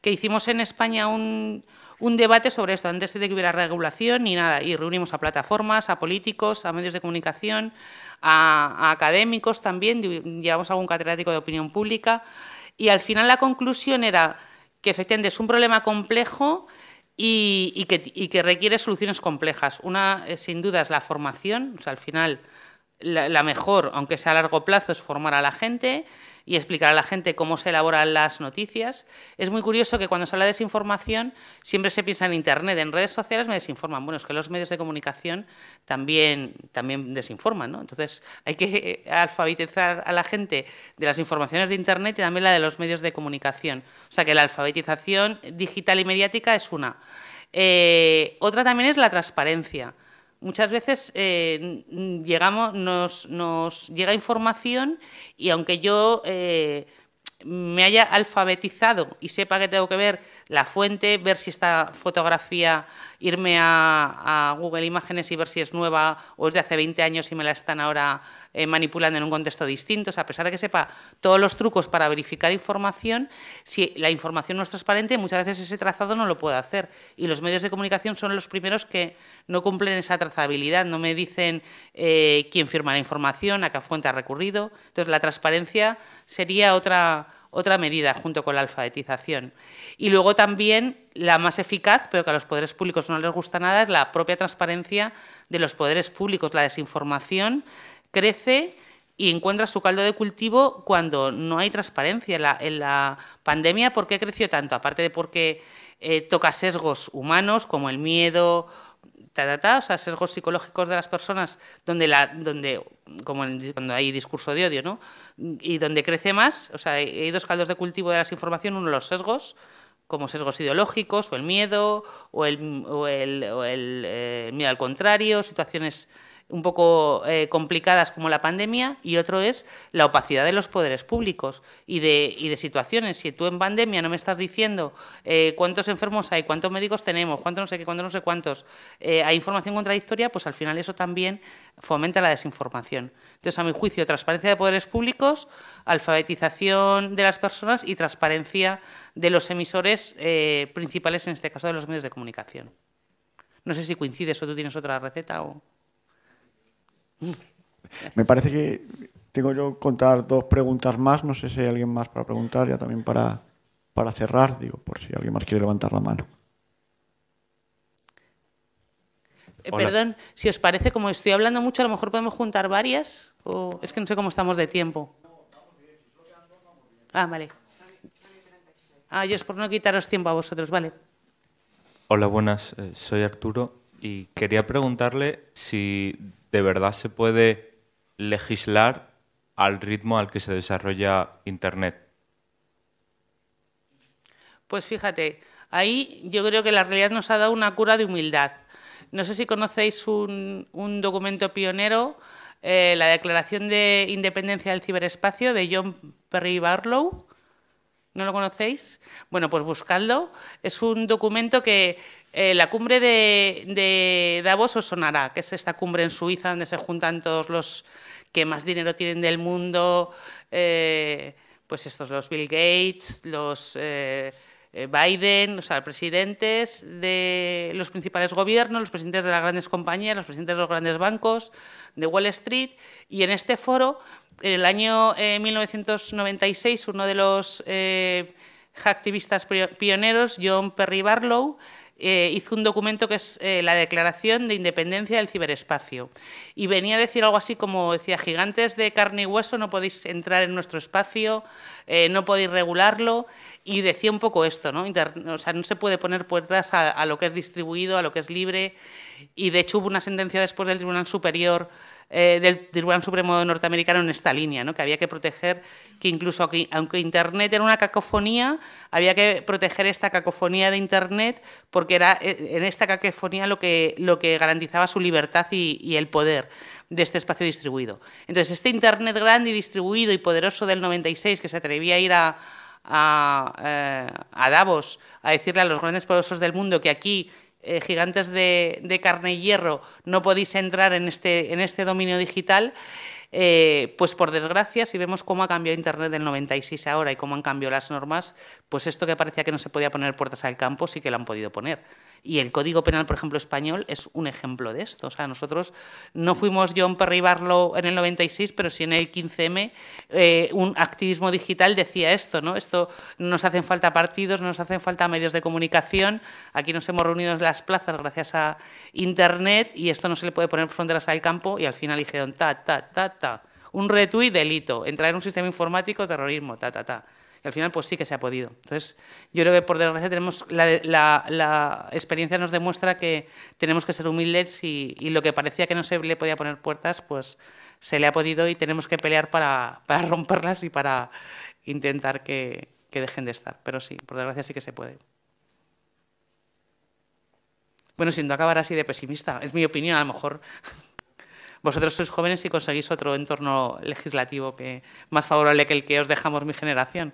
que hicimos en España un, debate sobre esto, antes de que hubiera regulación ni nada, y reunimos a plataformas, a políticos, a medios de comunicación, a, académicos también, llevamos a algún catedrático de opinión pública, y al final la conclusión era que efectivamente es un problema complejo y, que, requiere soluciones complejas. Una, eh, sin duda, es la formación, al final la mejor, aunque sea a largo plazo, es formar a la gente y explicar a la gente cómo se elaboran las noticias. Es muy curioso que cuando se habla de desinformación siempre se piensa en Internet, en redes sociales me desinforman. Bueno, es que los medios de comunicación también, también desinforman, ¿no? Entonces hay que eh, alfabetizar a la gente de las informaciones de Internet y también la de los medios de comunicación. O sea que la alfabetización digital y mediática es una. Eh, otra también es la transparencia muchas veces eh, llegamos, nos, llega información y aunque yo eh, me haya alfabetizado y sepa que tengo que ver la fuente, ver si esta fotografía, irme a, a Google Imágenes y ver si es nueva o es de hace 20 años y me la están ahora eh, manipulando en un contexto distinto. a pesar de que sepa todos los trucos para verificar información, si la información no es transparente, muchas veces ese trazado no lo puede hacer. Y los medios de comunicación son los primeros que no cumplen esa trazabilidad, no me dicen eh, quién firma la información, a qué fuente ha recurrido. Entonces, la transparencia sería otra otra medida junto con la alfabetización. Y luego también la más eficaz, pero que a los poderes públicos no les gusta nada, es la propia transparencia de los poderes públicos, la desinformación crece y encuentra su caldo de cultivo cuando no hay transparencia. En la, pandemia, ¿por qué creció tanto? Aparte de porque eh, toca sesgos humanos como el miedo, ta, ta, ta, o sea, sesgos psicológicos de las personas, donde, la, donde como cuando hay discurso de odio, ¿no? Y donde crece más, o sea, hay dos caldos de cultivo de las información, uno los sesgos, como sesgos ideológicos, o el miedo, o el, o el, eh, miedo al contrario, situaciones un poco eh, complicadas como la pandemia y otro es la opacidad de los poderes públicos y de, y de situaciones. Si tú en pandemia no me estás diciendo eh, cuántos enfermos hay, cuántos médicos tenemos, cuánto no sé qué, cuántos no sé cuántos, eh, hay información contradictoria, pues al final eso también fomenta la desinformación. Entonces, a mi juicio, transparencia de poderes públicos, alfabetización de las personas y transparencia de los emisores principales, en este caso de los medios de comunicación. No sé si coincides o tú tienes otra receta o... Me parece que tengo yo contar dos preguntas más. No sé si hay alguien más para preguntar, ya también para, para cerrar, digo, por si alguien más quiere levantar la mano. Eh, perdón, si os parece, como estoy hablando mucho, a lo mejor podemos juntar varias. O... Es que no sé cómo estamos de tiempo. Ah, vale. Ah, yo es por no quitaros tiempo a vosotros, vale. Hola, buenas. Eh, soy Arturo y quería preguntarle si de verdad se puede legislar al ritmo al que se desarrolla Internet? Pues fíjate, ahí yo creo que la realidad nos ha dado una cura de humildad. No sé si conocéis un, documento pionero, eh, la Declaración de Independencia del Ciberespacio de John Perry Barlow. ¿No lo conocéis? Bueno, pues buscadlo. Es un documento que eh, la cumbre de, Davos os sonará, que es esta cumbre en Suiza donde se juntan todos los que más dinero tienen del mundo, eh, pues estos, los Bill Gates, los eh, Biden, o sea, presidentes de los principales gobiernos, los presidentes de las grandes compañías, los presidentes de los grandes bancos, de Wall Street, y en este foro, en el año 1996, uno de los activistas pioneros, John Perry Barlow, eh, hizo un documento que es eh, la Declaración de Independencia del Ciberespacio. Y venía a decir algo así como decía, gigantes de carne y hueso, no podéis entrar en nuestro espacio, eh, no podéis regularlo. Y decía un poco esto, ¿no? o sea, no se puede poner puertas a lo que es distribuido, a lo que es libre. Y de hecho hubo una sentencia después del Tribunal Superior eh, del Tribunal Supremo norteamericano en esta línea, que había que proteger, que incluso aunque Internet era una cacofonía, había que proteger esta cacofonía de Internet porque era eh, en esta cacofonía lo que, lo que garantizaba su libertad y, el poder de este espacio distribuido. Entonces, este Internet grande y distribuido y poderoso del 96 que se atrevía a ir eh, a Davos a decirle a los grandes poderosos del mundo que aquí eh, gigantes de, carne y hierro, no podéis entrar en este, en este dominio digital, eh, pues por desgracia, si vemos cómo ha cambiado Internet del 96 ahora y cómo han cambiado las normas, pues esto que parecía que no se podía poner puertas al campo sí que lo han podido poner. Y el Código Penal, por ejemplo, español es un ejemplo de esto. O sea, nosotros no fuimos John Perry Barlow en el 96, pero sí en el 15M eh, un activismo digital decía esto, ¿no? Esto nos hacen falta partidos, nos hacen falta medios de comunicación. Aquí nos hemos reunido en las plazas gracias a Internet y esto no se le puede poner fronteras al campo y al final dijeron ta, ta, ta, ta. Un retuit, delito. Entrar en un sistema informático, terrorismo, ta, ta, ta al final, pues sí que se ha podido. Entonces, yo creo que por desgracia tenemos la, experiencia nos demuestra que tenemos que ser humildes y, lo que parecía que no se le podía poner puertas, pues se le ha podido y tenemos que pelear para, romperlas y para intentar que, dejen de estar. Pero sí, por desgracia sí que se puede. Bueno, siendo acabar así de pesimista, es mi opinión, a lo mejor vosotros sois jóvenes y conseguís otro entorno legislativo que más favorable que el que os dejamos mi generación.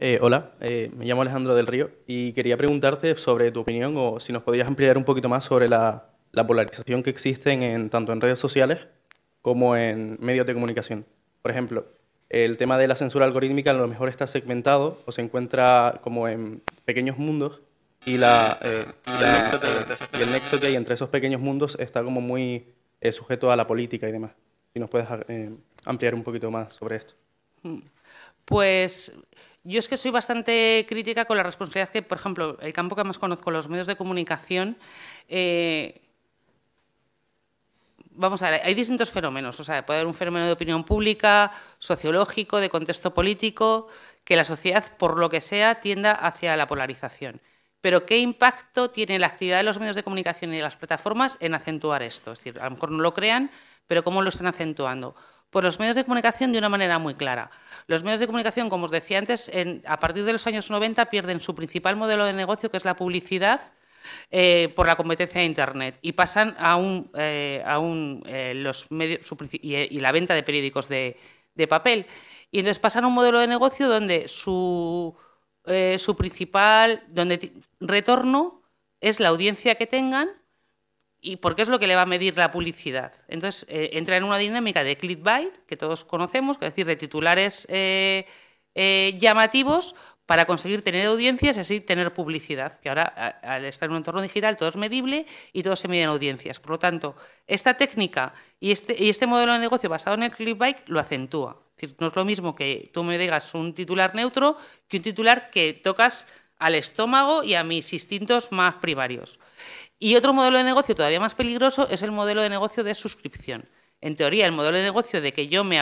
Eh, hola, eh, me llamo Alejandro del Río y quería preguntarte sobre tu opinión o si nos podías ampliar un poquito más sobre la, polarización que existe en, tanto en redes sociales como en medios de comunicación. Por ejemplo, el tema de la censura algorítmica a lo mejor está segmentado o se encuentra como en pequeños mundos y, la, eh, y el nexo que hay entre esos pequeños mundos está como muy sujeto a la política y demás. Si nos puedes ampliar un poquito más sobre esto. Mm. Pues yo es que soy bastante crítica con la responsabilidad que, por ejemplo, el campo que más conozco, los medios de comunicación, eh, vamos a ver, hay distintos fenómenos. O sea, puede haber un fenómeno de opinión pública, sociológico, de contexto político, que la sociedad, por lo que sea, tienda hacia la polarización. Pero, ¿qué impacto tiene la actividad de los medios de comunicación y de las plataformas en acentuar esto? Es decir, a lo mejor no lo crean, pero ¿cómo lo están acentuando? Por pues los medios de comunicación de una manera muy clara. Los medios de comunicación, como os decía antes, en, a partir de los años 90 pierden su principal modelo de negocio, que es la publicidad, eh, por la competencia de Internet y pasan a un, eh, a un eh, los medios y, la venta de periódicos de, papel. Y entonces pasan a un modelo de negocio donde su, su principal donde retorno es la audiencia que tengan y qué es lo que le va a medir la publicidad. Entonces, eh, entra en una dinámica de clickbait, que todos conocemos, es decir, de titulares eh, eh, llamativos para conseguir tener audiencias y así tener publicidad, que ahora al estar en un entorno digital todo es medible y todo se mide en audiencias. Por lo tanto, esta técnica y este, este modelo de negocio basado en el clickbait lo acentúa. Es decir, no es lo mismo que tú me digas un titular neutro que un titular que tocas al estómago y a mis instintos más primarios. Y otro modelo de negocio todavía más peligroso es el modelo de negocio de suscripción. En teoría, el modelo de negocio de que yo me,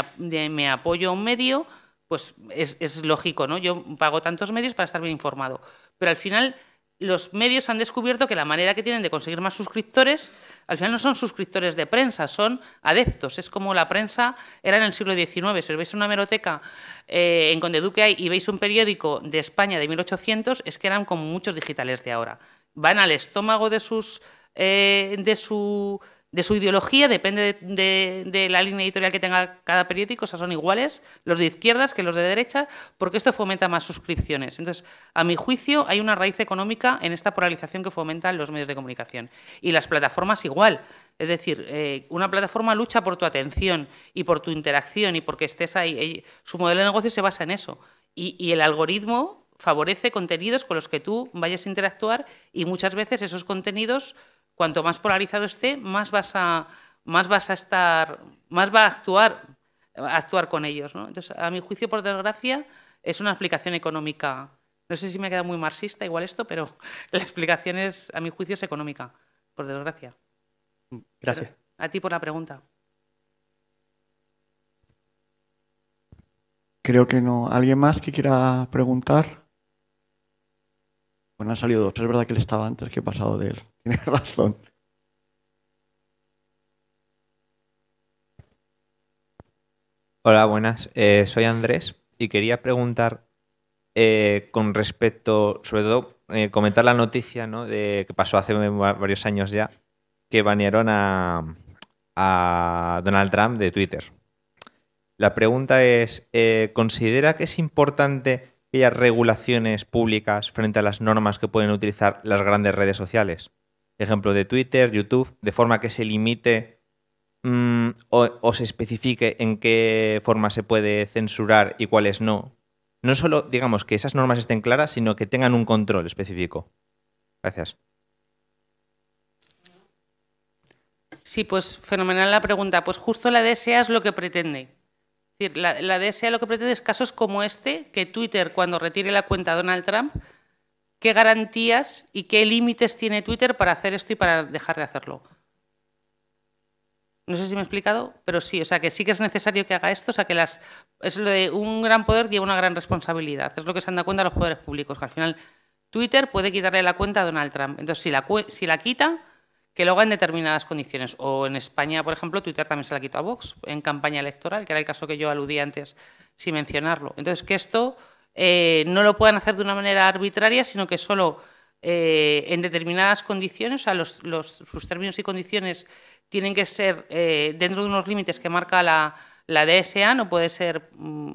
apoyo a un medio, pues es, es, lógico, ¿no? Yo pago tantos medios para estar bien informado. Pero al final los medios han descubierto que la manera que tienen de conseguir más suscriptores, al final no son suscriptores de prensa, son adeptos. Es como la prensa era en el siglo XIX. Si veis una meroteca eh, en Conde Duque y veis un periódico de España de 1800, es que eran como muchos digitales de ahora. Van al estómago de sus... Eh, de su de su ideología, depende de, la línea editorial que tenga cada periódico, o son iguales los de izquierdas que los de derecha, porque esto fomenta más suscripciones. Entonces, a mi juicio, hay una raíz económica en esta polarización que fomentan los medios de comunicación. Y las plataformas igual. Es decir, eh, una plataforma lucha por tu atención y por tu interacción y porque estés ahí. Su modelo de negocio se basa en eso. y el algoritmo favorece contenidos con los que tú vayas a interactuar y muchas veces esos contenidos cuanto más polarizado esté, más vas a, más vas a estar, más va a actuar, actuar con ellos. Entonces, a mi juicio, por desgracia, es una explicación económica. No sé si me ha quedado muy marxista igual esto, pero la explicación es, a mi juicio, es económica, por desgracia. Gracias. a ti por la pregunta. Creo que no. ¿Alguien más que quiera preguntar? Bueno, han salido dos. Es verdad que él estaba antes que he pasado de él. Tienes razón. Hola, buenas. Eh, soy Andrés y quería preguntar eh, con respecto, sobre todo, eh, comentar la noticia de que pasó hace varios años ya, que banearon a, Donald Trump de Twitter. La pregunta es, ¿considera que es importante que haya regulaciones públicas frente a las normas que pueden utilizar las grandes redes sociales? ejemplo, de Twitter, YouTube, de forma que se limite mm, o, se especifique en qué forma se puede censurar y cuáles no. No solo, digamos, que esas normas estén claras, sino que tengan un control específico. Gracias. Sí, pues fenomenal la pregunta. Pues justo la DSA es lo que pretende. la, la DSA lo que pretende es casos como este, que Twitter, cuando retire la cuenta a Donald Trump, qué garantías y qué límites tiene Twitter para hacer esto y para dejar de hacerlo. No sé si me he explicado, pero sí, o sea, que sí que es necesario que haga esto, o sea, que las, es lo de un gran poder lleva una gran responsabilidad. Es lo que se han dado cuenta los poderes públicos, que al final Twitter puede quitarle la cuenta a Donald Trump. Entonces, si la, si la quita, que lo haga en determinadas condiciones. O en España, por ejemplo, Twitter también se la quitó a Vox en campaña electoral, que era el caso que yo aludí antes sin mencionarlo. Entonces, que esto eh, no lo puedan hacer de una manera arbitraria, sino que solo eh, en determinadas condiciones, o sea, sus términos y condiciones tienen que ser eh, dentro de unos límites que marca la, DSA, no puede ser mm,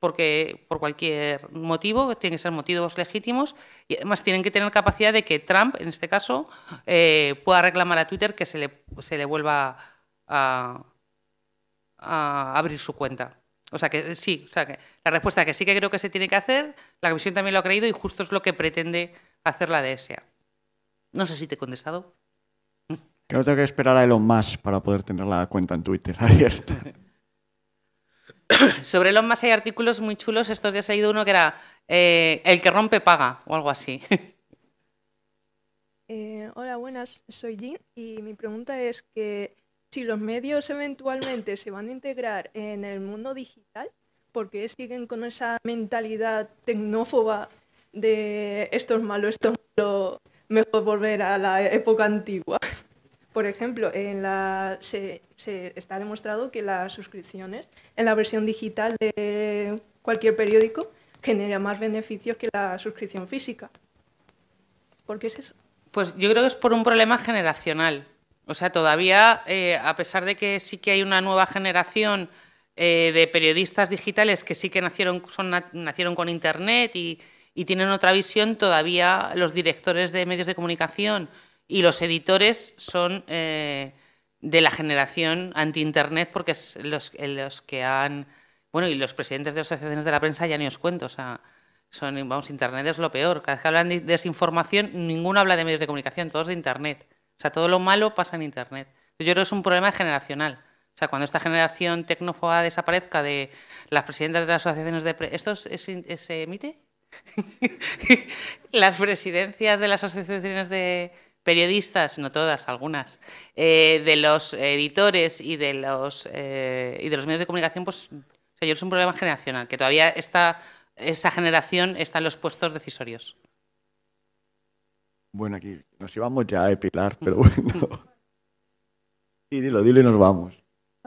porque por cualquier motivo, tienen que ser motivos legítimos y además tienen que tener capacidad de que Trump, en este caso, pueda reclamar a Twitter que se le, vuelva a abrir su cuenta. O sea que eh, sí, o sea que la respuesta es que sí que creo que se tiene que hacer, la comisión también lo ha creído y justo es lo que pretende hacer la DSA. No sé si te he contestado. Creo que tengo que esperar a Elon Musk para poder tener la cuenta en Twitter abierta. Sobre Elon Musk hay artículos muy chulos. Estos días ha ido uno que era eh, El que rompe paga o algo así. Eh, hola, buenas. Soy Jean y mi pregunta es que si los medios eventualmente se van a integrar en el mundo digital, ¿por qué siguen con esa mentalidad tecnófoba de esto es malo, esto es malo, mejor volver a la época antigua? Por ejemplo, en la, se, se está demostrado que las suscripciones en la versión digital de cualquier periódico genera más beneficios que la suscripción física. ¿Por qué es eso? Pues yo creo que es por un problema generacional. O sea, todavía, eh, a pesar de que sí que hay una nueva generación eh, de periodistas digitales que sí que nacieron, con Internet y, tienen otra visión, todavía los directores de medios de comunicación y los editores son eh, de la generación anti-Internet porque es los, que han... Bueno, y los presidentes de asociaciones de la prensa ya ni os cuento, o sea, son, vamos, Internet es lo peor. Cada vez que hablan de desinformación, ninguno habla de medios de comunicación, todos de Internet. O sea, todo lo malo pasa en Internet. Yo creo que es un problema generacional. O sea, cuando esta generación tecnófoba desaparezca de las presidentas de las asociaciones de... ¿Esto se emite? las presidencias de las asociaciones de periodistas, no todas, algunas, eh, de los editores y de los, eh, y de los medios de comunicación, pues yo creo que es un problema generacional, que todavía esta esa generación está en los puestos decisorios. Bueno, aquí nos íbamos ya a epilar, pero bueno. Sí, dilo, dilo y nos vamos.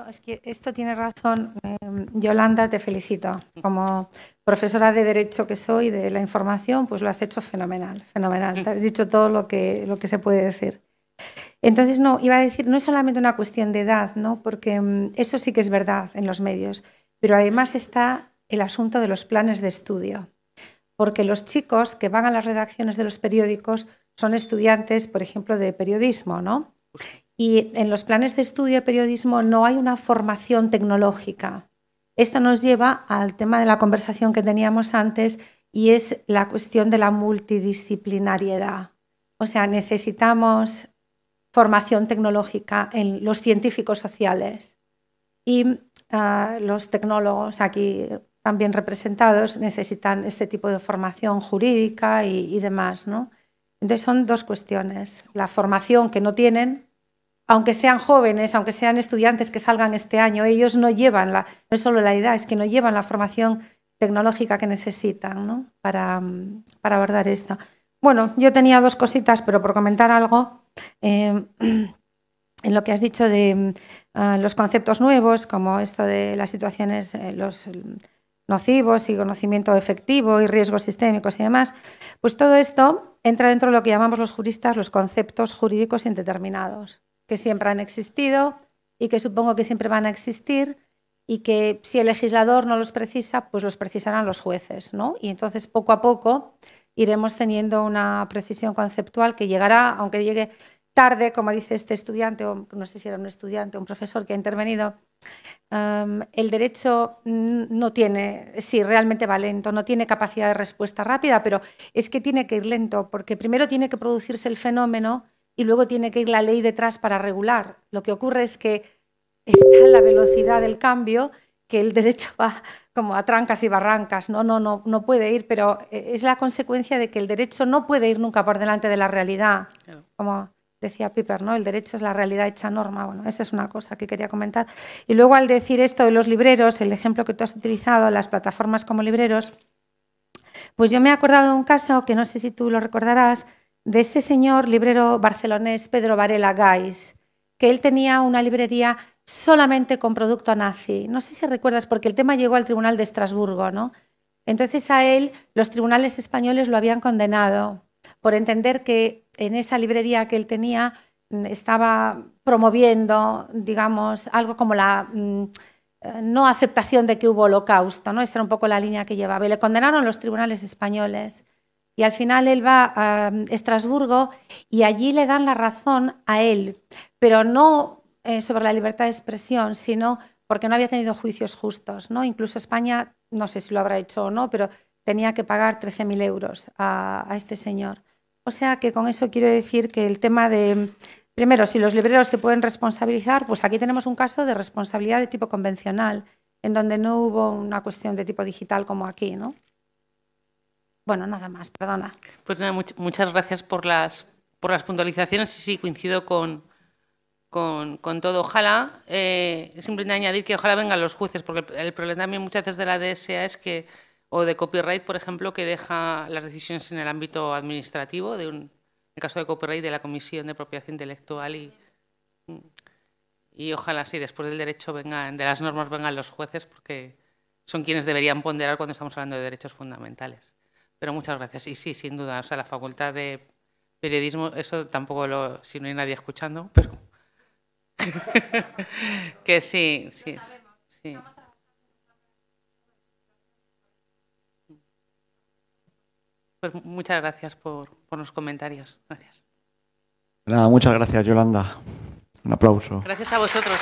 es que esto tiene razón. Em, Yolanda, te felicito. Como profesora de Derecho que soy, de la información, pues lo has hecho fenomenal, fenomenal. has dicho todo lo que, lo que se puede decir. Entonces, no, iba a decir, no es solamente una cuestión de edad, porque em, eso sí que es verdad en los medios, pero además está el asunto de los planes de estudio. Porque los chicos que van a las redacciones de los periódicos son estudiantes, por ejemplo, de periodismo, ¿no? Y en los planes de estudio de periodismo no hay una formación tecnológica. Esto nos lleva al tema de la conversación que teníamos antes y es la cuestión de la multidisciplinariedad. O sea, necesitamos formación tecnológica en los científicos sociales y ah, los tecnólogos aquí también representados necesitan este tipo de formación jurídica y, y demás, ¿no? Entonces son dos cuestiones. La formación que no tienen, aunque sean jóvenes, aunque sean estudiantes que salgan este año, ellos no llevan, la, no es solo la edad, es que no llevan la formación tecnológica que necesitan para, abordar esto. Bueno, yo tenía dos cositas, pero por comentar algo, eh, en lo que has dicho de ah, los conceptos nuevos, como esto de las situaciones, eh, los nocivos y conocimiento efectivo y riesgos sistémicos y demás, pues todo esto entra dentro de lo que llamamos los juristas los conceptos jurídicos indeterminados, que siempre han existido y que supongo que siempre van a existir y que si el legislador no los precisa, pues los precisarán los jueces, ¿no? Y entonces poco a poco iremos teniendo una precisión conceptual que llegará, aunque llegue tarde, como dice este estudiante, o no sé si era un estudiante, un profesor que ha intervenido, em, el derecho no tiene, sí, realmente va lento, no tiene capacidad de respuesta rápida, pero es que tiene que ir lento, porque primero tiene que producirse el fenómeno y luego tiene que ir la ley detrás para regular. Lo que ocurre es que está en la velocidad del cambio que el derecho va como a trancas y barrancas, no, no, no, no puede ir, pero eh, es la consecuencia de que el derecho no puede ir nunca por delante de la realidad. Como, decía Piper, ¿no? El derecho es la realidad hecha norma. Bueno, esa es una cosa que quería comentar. Y luego al decir esto de los libreros, el ejemplo que tú has utilizado, las plataformas como libreros, pues yo me he acordado de un caso que no sé si tú lo recordarás, de este señor librero barcelonés Pedro Varela Gais, que él tenía una librería solamente con producto nazi. No sé si recuerdas, porque el tema llegó al Tribunal de Estrasburgo, ¿no? Entonces a él los tribunales españoles lo habían condenado por entender que en esa librería que él tenía mm, estaba promoviendo, digamos, algo como la mm, eh, no aceptación de que hubo holocausto, ¿no? Esa era un poco la línea que llevaba. Y le condenaron los tribunales españoles. Y al final él va a mm, Estrasburgo y allí le dan la razón a él, pero no eh, sobre la libertad de expresión, sino porque no había tenido juicios justos. ¿no? Incluso España, no sé si lo habrá hecho o no, pero tenía que pagar 13.000 euros a este señor. O sea que con eso quiero decir que el tema de, primero, si los libreros se pueden responsabilizar, pues aquí tenemos un caso de responsabilidad de tipo convencional, en donde no hubo una cuestión de tipo digital como aquí, ¿no? Bueno, nada más, perdona. Pues nada, muchas gracias por las, por las puntualizaciones. Sí, sí, coincido con, con, todo. Ojalá, eh, simplemente añadir que ojalá vengan los jueces, porque el problema también muchas veces de la DSA es que o de copyright, por ejemplo, que deja las decisiones en el ámbito administrativo, de un, en el caso de copyright, de la Comisión de Propiedad Intelectual y, y ojalá sí, después del derecho vengan, de las normas vengan los jueces, porque son quienes deberían ponderar cuando estamos hablando de derechos fundamentales. Pero muchas gracias. Y sí, sin duda, o la facultad de periodismo, eso tampoco lo, si no hay nadie escuchando, pero que sí, sí. sí. Pues muchas gracias por, los comentarios. Gracias. Nada, muchas gracias, Yolanda. Un aplauso. Gracias a vosotros.